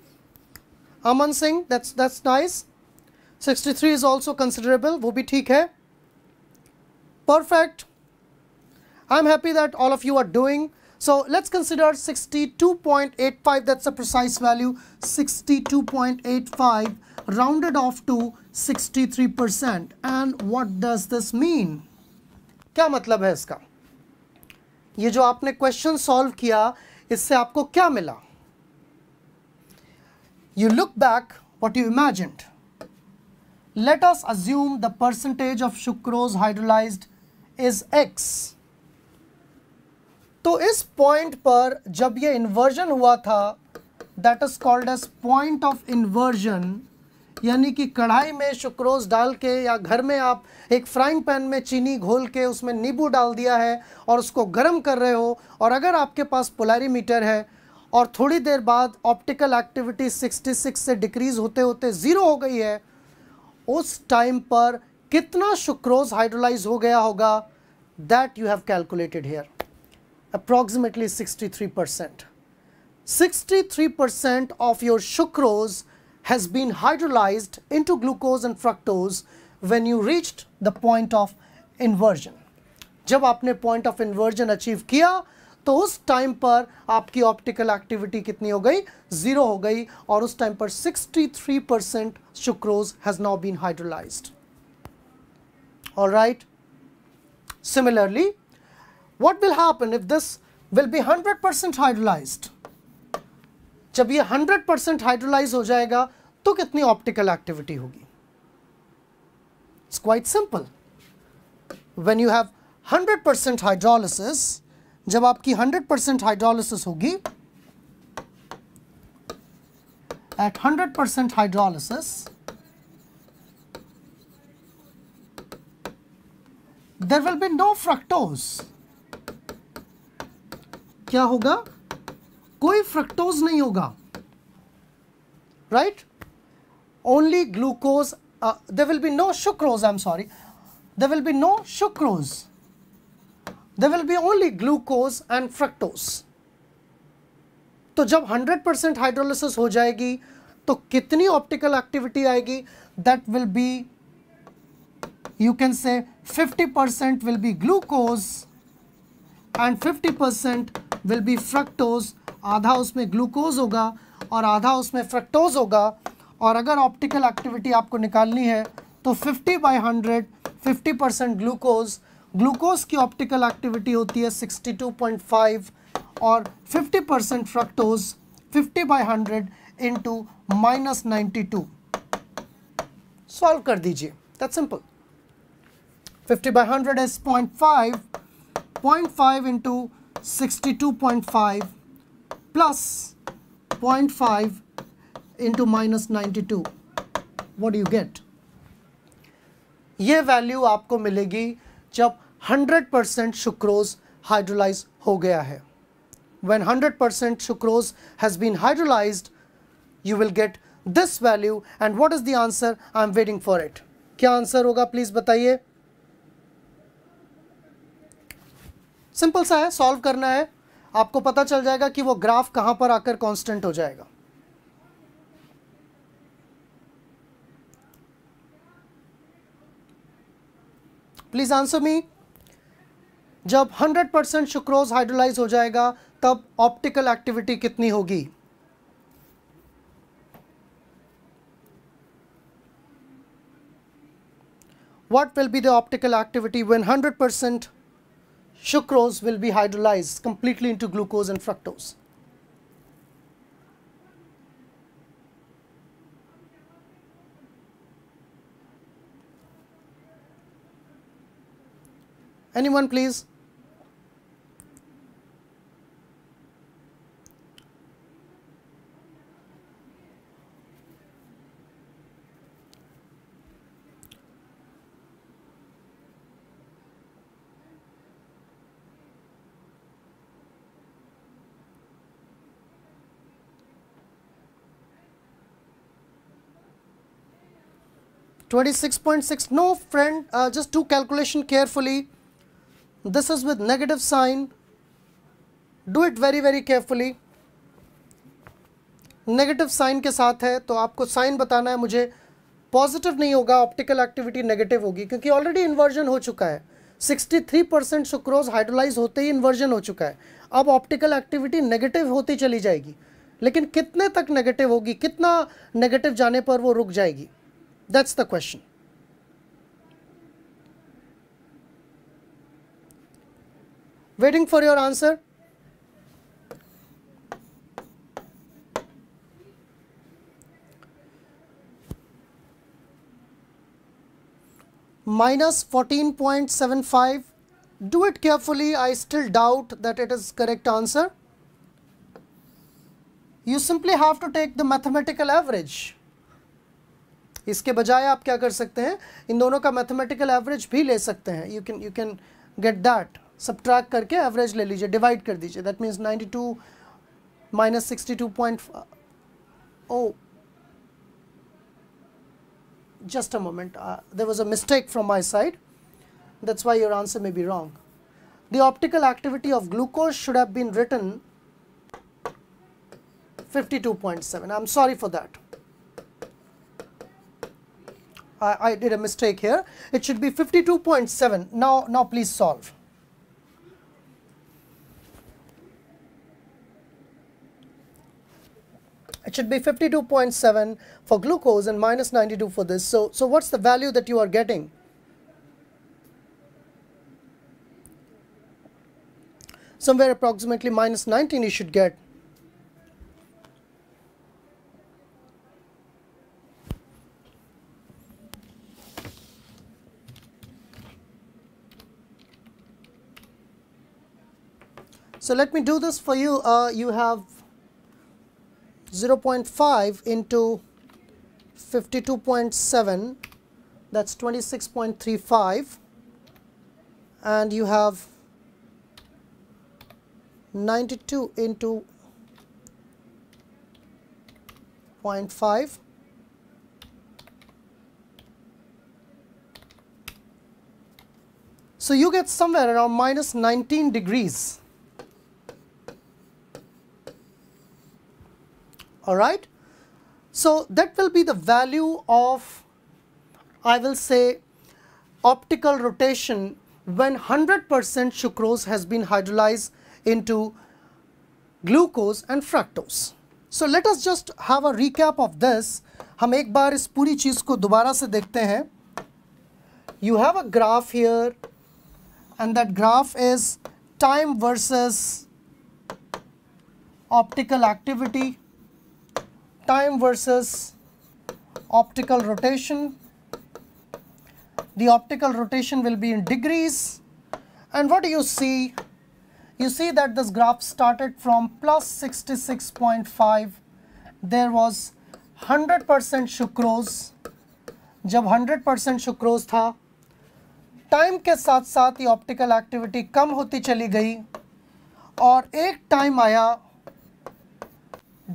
aman singh that's that's nice 63 is also considerable wo bhi theek perfect i'm happy that all of you are doing so let's consider 62.85 that's a precise value 62.85 rounded off to 63% and what does this mean क्या मतलब है इसका ये जो आपने question solve किया इससे आपको क्या मिला you look back what you imagined let us assume the percentage of sucrose hydrolyze is x तो इस पॉइंट पर जब ये इन्वर्जन हुआ था that is called as point of inversion यानी कि कढ़ाई में शुक्रोज डाल के या घर में आप एक फ्राइंग पैन में चीनी घोल के उसमें नींबू डाल दिया है और उसको गर्म कर रहे हो और अगर आपके पास पोलारीमीटर है और थोड़ी देर बाद ऑप्टिकल एक्टिविटी 66 से डिक्रीज़ होते होते ज़ीरो हो गई है उस टाइम पर कितना शुक्रोज हाइड्रोलाइज हो गया होगा that you have calculated here approximately sixty percent 63 percent of your sucrose has been hydrolyzed into glucose and fructose when you reached the point of inversion. जब आपने point of inversion achieve किया तो उस time पर आपकी optical activity कितनी हो गई zero हो गई और उस time पर 63 percent sucrose has now been hydrolyzed. Alright. Similarly, what will happen if this will be 100 percent hydrolyzed? जब ये 100 परसेंट हाइड्रोलाइज हो जाएगा तो कितनी ऑप्टिकल एक्टिविटी होगी it's quite simple when you have 100 percent hydrolysis जब आपकी 100 परसेंट हाइड्रोलिसिस होगी at 100% hydrolysis there will be no fructose क्या होगा कोई फ्रक्टोज नहीं होगा right only glucose they will be no sucrose I am sorry they will be no sucrose they will be only glucose and fructose तो जब 100% percent hydrolysis हो जाएगी तो कितनी ऑप्टिकल एक्टिविटी आएगी that will be you can say 50% percent will be glucose and fifty percent will be fructose आधा उसमें glucose होगा और आधा उसमें फ्रक्टोज होगा और अगर ऑप्टिकल एक्टिविटी आपको निकालनी है तो 50 by hundred fifty percent glucose glucose की ऑप्टिकल एक्टिविटी होती है 62.5 और 50 percent fructose 50 by hundred into minus ninety two solve कर दीजिए that simple 50 by hundred is point five point five into sixty two point five plus 0.5 into minus 92 what do you get ये value आपको मिलेगी जब 100 percent sucrose hydrolyse हो गया है when 100% sucrose has been hydrolyzed you will get this value and what is the answer i am waiting for it kya answer hoga please bataiye simple sa hai solve karna hai आपको पता चल जाएगा कि वो graph कहां पर आकर constant हो जाएगा प्लीज़ आंसर मी जब 100 परसेंट शुक्रोज हाइड्रोलाइज हो जाएगा तब ऑप्टिकल एक्टिविटी कितनी होगी What will be the optical activity when 100 percent sucrose will be hydrolyzed completely into glucose and fructose. Anyone please? 26.6 no friend uh, just do calculation carefully this is with negative sign do it very very carefully negative sign के साथ है तो आपको sign बताना है मुझे positive नहीं होगा ऑप्टिकल एक्टिविटी नेगेटिव होगी क्योंकि ऑलरेडी इन्वर्जन हो चुका है 63 परसेंट सुक्रोज हाइड्रोलाइज होते ही इन्वर्जन हो चुका है अब ऑप्टिकल एक्टिविटी नेगेटिव होती चली जाएगी लेकिन कितने तक नेगेटिव होगी कितना नेगेटिव जाने पर वो रुक जाएगी That's the question. Waiting for your answer. Minus 14.75. Do it carefully. I still doubt that it is correct answer. You simply have to take the mathematical average. इसके बजाय आप क्या कर सकते हैं इन दोनों का मैथमेटिकल एवरेज भी ले सकते हैं you can you can get that सब करके एवरेज ले लीजिए डिवाइड कर दीजिए that means ninety two minus sixty oh just a moment there was a mistake from my side that's why your answer may be wrong the optical activity of glucose should have been written 52.7 i'm sorry for that I, I did a mistake here. It should be 52.7. Now, now please solve. it should be 52.7 for glucose and minus 92 for this. So, so what's the value that you are getting? Somewhere approximately minus 19 you should get. So let me do this for you. Uh, you have 0 0.5 into 52.7 that's 26.35 and you have 92 into 0.5 so you get somewhere around minus 19 degrees all right so that will be the value of I will say optical rotation when 100% sucrose has been hydrolyzed into glucose and fructose. So let us just have a recap of this. हम एक बार इस पूरी चीज़ को दोबारा से देखते हैं You have a graph here and that graph is time versus optical activity time versus optical rotation. The optical rotation will be in degrees and what do you see? You see that this graph started from plus 66.5, there was 100% sucrose, जब 100% sucrose था time के साथ साथ ये optical activity कम होती चली गई और एक टाइम आया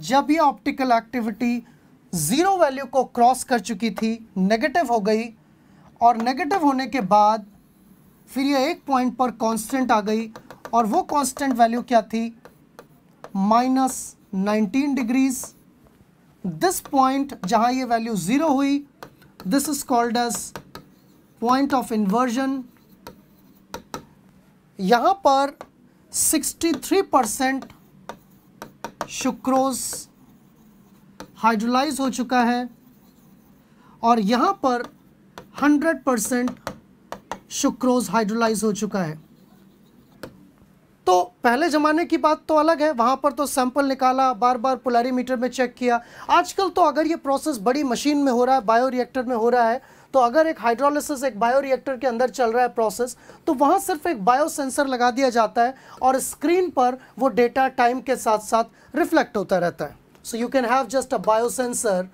जब ये ऑप्टिकल एक्टिविटी ज़ीरो वैल्यू को क्रॉस कर चुकी थी नेगेटिव हो गई और नेगेटिव होने के बाद फिर ये एक पॉइंट पर कांस्टेंट आ गई और वो कांस्टेंट वैल्यू क्या थी minus nineteen degrees this point जहाँ ये वैल्यू ज़ीरो हुई this is called as point of inversion यहाँ पर 63 परसेंट शुक्रोज हाइड्रोलाइज हो चुका है और यहां पर 100 परसेंट शुक्रोज हाइड्रोलाइज हो चुका है तो पहले ज़माने की बात तो अलग है वहां पर तो सैंपल निकाला बार बार पोलारीमीटर में चेक किया आजकल तो अगर ये प्रोसेस बड़ी मशीन में हो रहा है बायो रिएक्टर में हो रहा है तो अगर एक हाइड्रोलिसिस एक बायोरिएक्टर के अंदर चल रहा है प्रोसेस तो वहाँ सिर्फ एक बायोसेंसर लगा दिया जाता है और स्क्रीन पर वो डेटा टाइम के साथ साथ रिफ्लेक्ट होता रहता है so you can have just a biosensor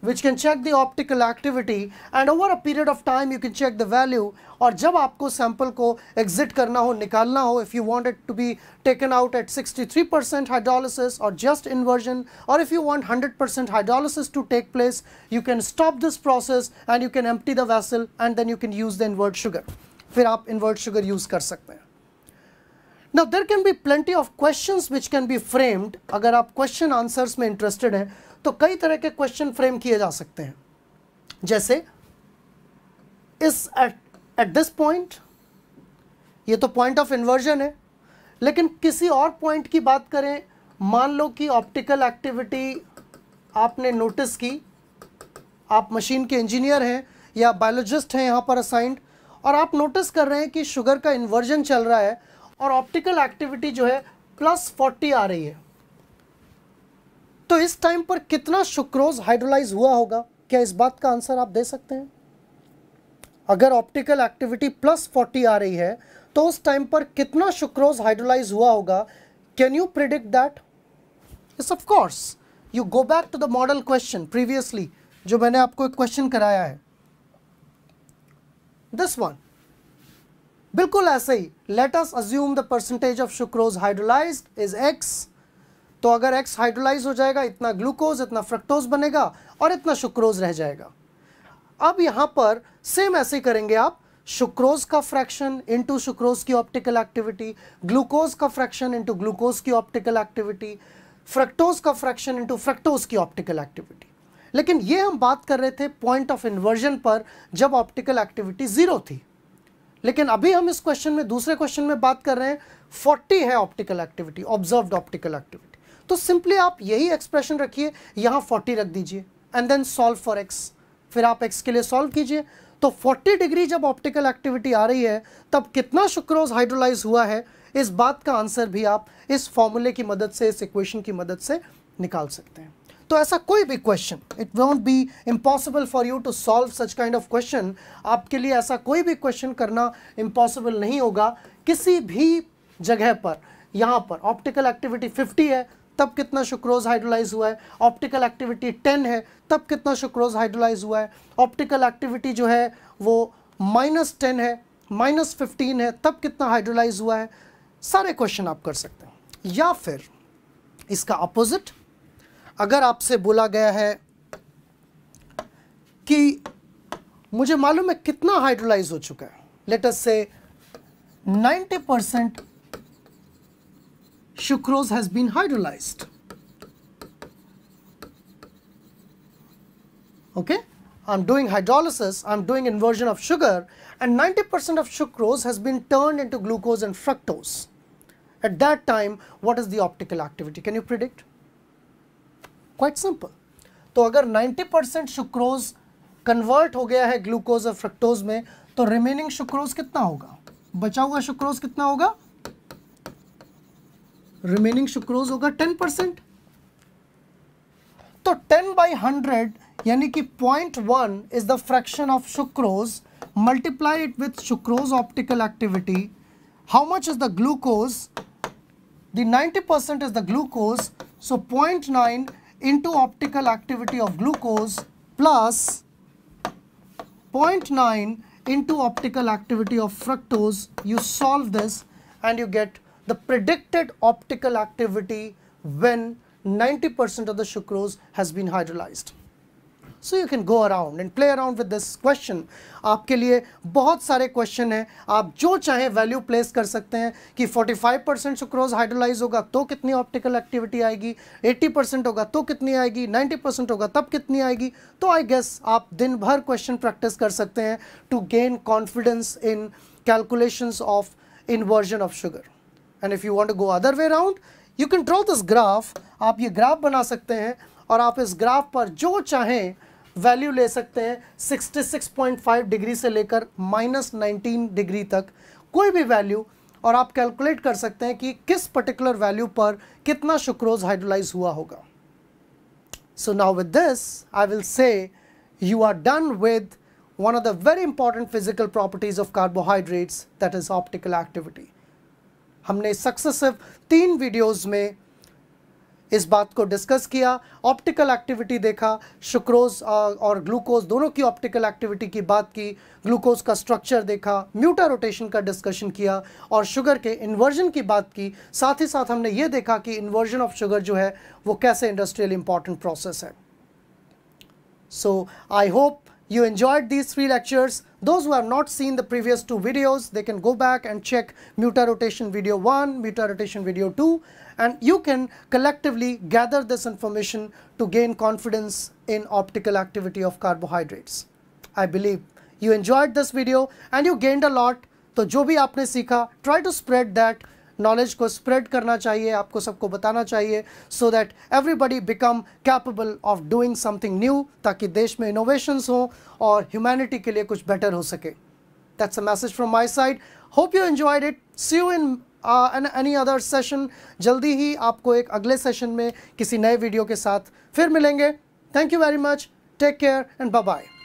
which can check the optical activity and over a period of time you can check the value or jab aapko sample ko exit karna ho if you want it to be taken out at 63% hydrolysis or just inversion or if you want 100% hydrolysis to take place you can stop this process and you can empty the vessel and then you can use the invert sugar fir aap invert use kar sakte now there can be plenty of questions which can be framed agar aap question answers mein interested hain तो कई तरह के question frame किए जा सकते हैं जैसे इस एट दिस पॉइंट ये तो पॉइंट ऑफ इन्वर्जन है लेकिन किसी और पॉइंट की बात करें मान लो कि ऑप्टिकल एक्टिविटी आपने नोटिस की आप मशीन के इंजीनियर हैं या बायोलॉजिस्ट हैं यहाँ पर असाइंड और आप नोटिस कर रहे हैं कि शुगर का इन्वर्जन चल रहा है और ऑप्टिकल एक्टिविटी जो है प्लस फोर्टी आ रही है तो इस टाइम पर कितना सुक्रोज हाइड्रोलाइज हुआ होगा क्या इस बात का आंसर आप दे सकते हैं अगर ऑप्टिकल एक्टिविटी प्लस फोर्टी आ रही है तो उस टाइम पर कितना सुक्रोज हाइड्रोलाइज हुआ होगा कैन यू प्रिडिक्ट दैट इस of course you go back to the model question previously जो मैंने आपको एक क्वेश्चन कराया है दिस वन बिल्कुल ऐसे ही let us assume the percentage of sucrose hydrolyzed is x तो अगर एक्स हाइड्रोलाइज हो जाएगा इतना ग्लूकोज इतना फ्रक्टोज बनेगा और इतना शुक्रोज रह जाएगा अब यहाँ पर सेम ऐसे करेंगे आप शुक्रोज का फ्रैक्शन इनटू शुक्रोज की ऑप्टिकल एक्टिविटी ग्लूकोज का फ्रैक्शन इनटू ग्लूकोज की ऑप्टिकल एक्टिविटी फ्रक्टोज का फ्रैक्शन इनटू फ्रक्टोज की ऑप्टिकल एक्टिविटी लेकिन ये हम बात कर रहे थे पॉइंट ऑफ इन्वर्जन पर जब ऑप्टिकल एक्टिविटी जीरो थी लेकिन अभी हम इस क्वेश्चन में दूसरे क्वेश्चन में बात कर रहे हैं फोर्टी है optical activity observe optical activity तो सिंपली आप यही एक्सप्रेशन रखिए यहाँ 40 रख दीजिए and then solve for x फिर आप एक्स के लिए सॉल्व कीजिए तो 40 डिग्री जब ऑप्टिकल एक्टिविटी आ रही है तब कितना शुक्रोज हाइड्रोलाइज हुआ है इस बात का आंसर भी आप इस फॉर्मूले की मदद से इस इक्वेशन की मदद से निकाल सकते हैं तो ऐसा कोई भी question it won't be impossible for you to solve such kind of question आपके लिए ऐसा कोई भी क्वेश्चन करना इम्पॉसिबल नहीं होगा किसी भी जगह पर यहाँ पर ऑप्टिकल एक्टिविटी 50 है तब कितना शुक्रोज हाइड्रोलाइज हुआ है ऑप्टिकल एक्टिविटी टेन है तब कितना शुक्रोज हाइड्रोलाइज हुआ है ऑप्टिकल एक्टिविटी जो है वो माइनस टेन है माइनस फिफ्टीन है तब कितना हाइड्रोलाइज हुआ है सारे क्वेश्चन आप कर सकते हैं या फिर इसका अपोजिट अगर आपसे बोला गया है कि मुझे मालूम है कितना हाइड्रोलाइज हो चुका है let's say 90 percent sucrose has been hydrolyzed. Okay? I'm doing hydrolysis, I'm doing inversion of sugar and 90% of sucrose has been turned into glucose and fructose. At that time, what is the optical activity? Can you predict? Quite simple. तो अगर 90% sucrose convert ho gaya hai glucose और fructose, में तो remaining sucrose कितना होगा बचा हुआ sucrose कितना होगा रिमेनिंग शुक्रोज होगा टेन परसेंट तो टेन बाई हंड्रेड यानी कि point one is the fraction of sucrose multiply it with sucrose optical activity how much is the glucose the ninety percent is the glucose so point nine into optical activity of glucose plus point nine into optical activity of fructose you solve this and you get the predicted optical activity when 90% of the sucrose has been hydrolyzed. So you can go around and play around with this question. आपके लिए बहुत सारे question हैं आप जो चाहें value place कर सकते हैं कि 45 परसेंट सुक्रोज होगा तो कितनी ऑप्टिकल एक्टिविटी आएगी 80 परसेंट होगा तो कितनी आएगी 90 परसेंट होगा तब कितनी आएगी तो आई गेस आप दिन भर क्वेश्चन प्रैक्टिस कर सकते हैं to gain confidence in calculations of inversion of sugar and if you want to go other way round you can draw this graph आप ये ग्राफ बना सकते हैं और आप इस ग्राफ पर जो चाहें वैल्यू ले सकते हैं 66.5 डिग्री से लेकर माइनस नाइनटीन डिग्री तक कोई भी वैल्यू और आप कैलकुलेट कर सकते हैं कि किस पर्टिकुलर वैल्यू पर कितना शुक्रोज हाइड्रोलाइज हुआ होगा so now with this I will say you are done with one of the very important physical properties of carbohydrates that is optical activity हमने सक्सेसिव तीन वीडियोस में इस बात को डिस्कस किया ऑप्टिकल एक्टिविटी देखा शुक्रोज और ग्लूकोज दोनों की ऑप्टिकल एक्टिविटी की बात की ग्लूकोज का स्ट्रक्चर देखा म्यूटा रोटेशन का डिस्कशन किया और शुगर के इन्वर्जन की बात की साथ ही साथ हमने ये देखा कि इन्वर्जन ऑफ शुगर जो है वो कैसे इंडस्ट्रियल इंपॉर्टेंट प्रोसेस है so I hope you enjoyed these three lectures. Those who have not seen the previous two videos, they can go back and check muta rotation video 1, muta rotation video 2 and you can collectively gather this information to gain confidence in optical activity of carbohydrates. I believe you enjoyed this video and you gained a lot. So, जो भी आपने सीखा try to spread that. Knowledge को spread करना चाहिए आपको सबको बताना चाहिए so that everybody become capable of doing something new ताकि देश में इनोवेशंस हों और ह्यूमैनिटी के लिए कुछ बेटर हो सके that's a message from my side hope you enjoyed it see you in any other session जल्दी ही आपको एक अगले सेशन में किसी नए वीडियो के साथ फिर मिलेंगे thank you very much take care and bye bye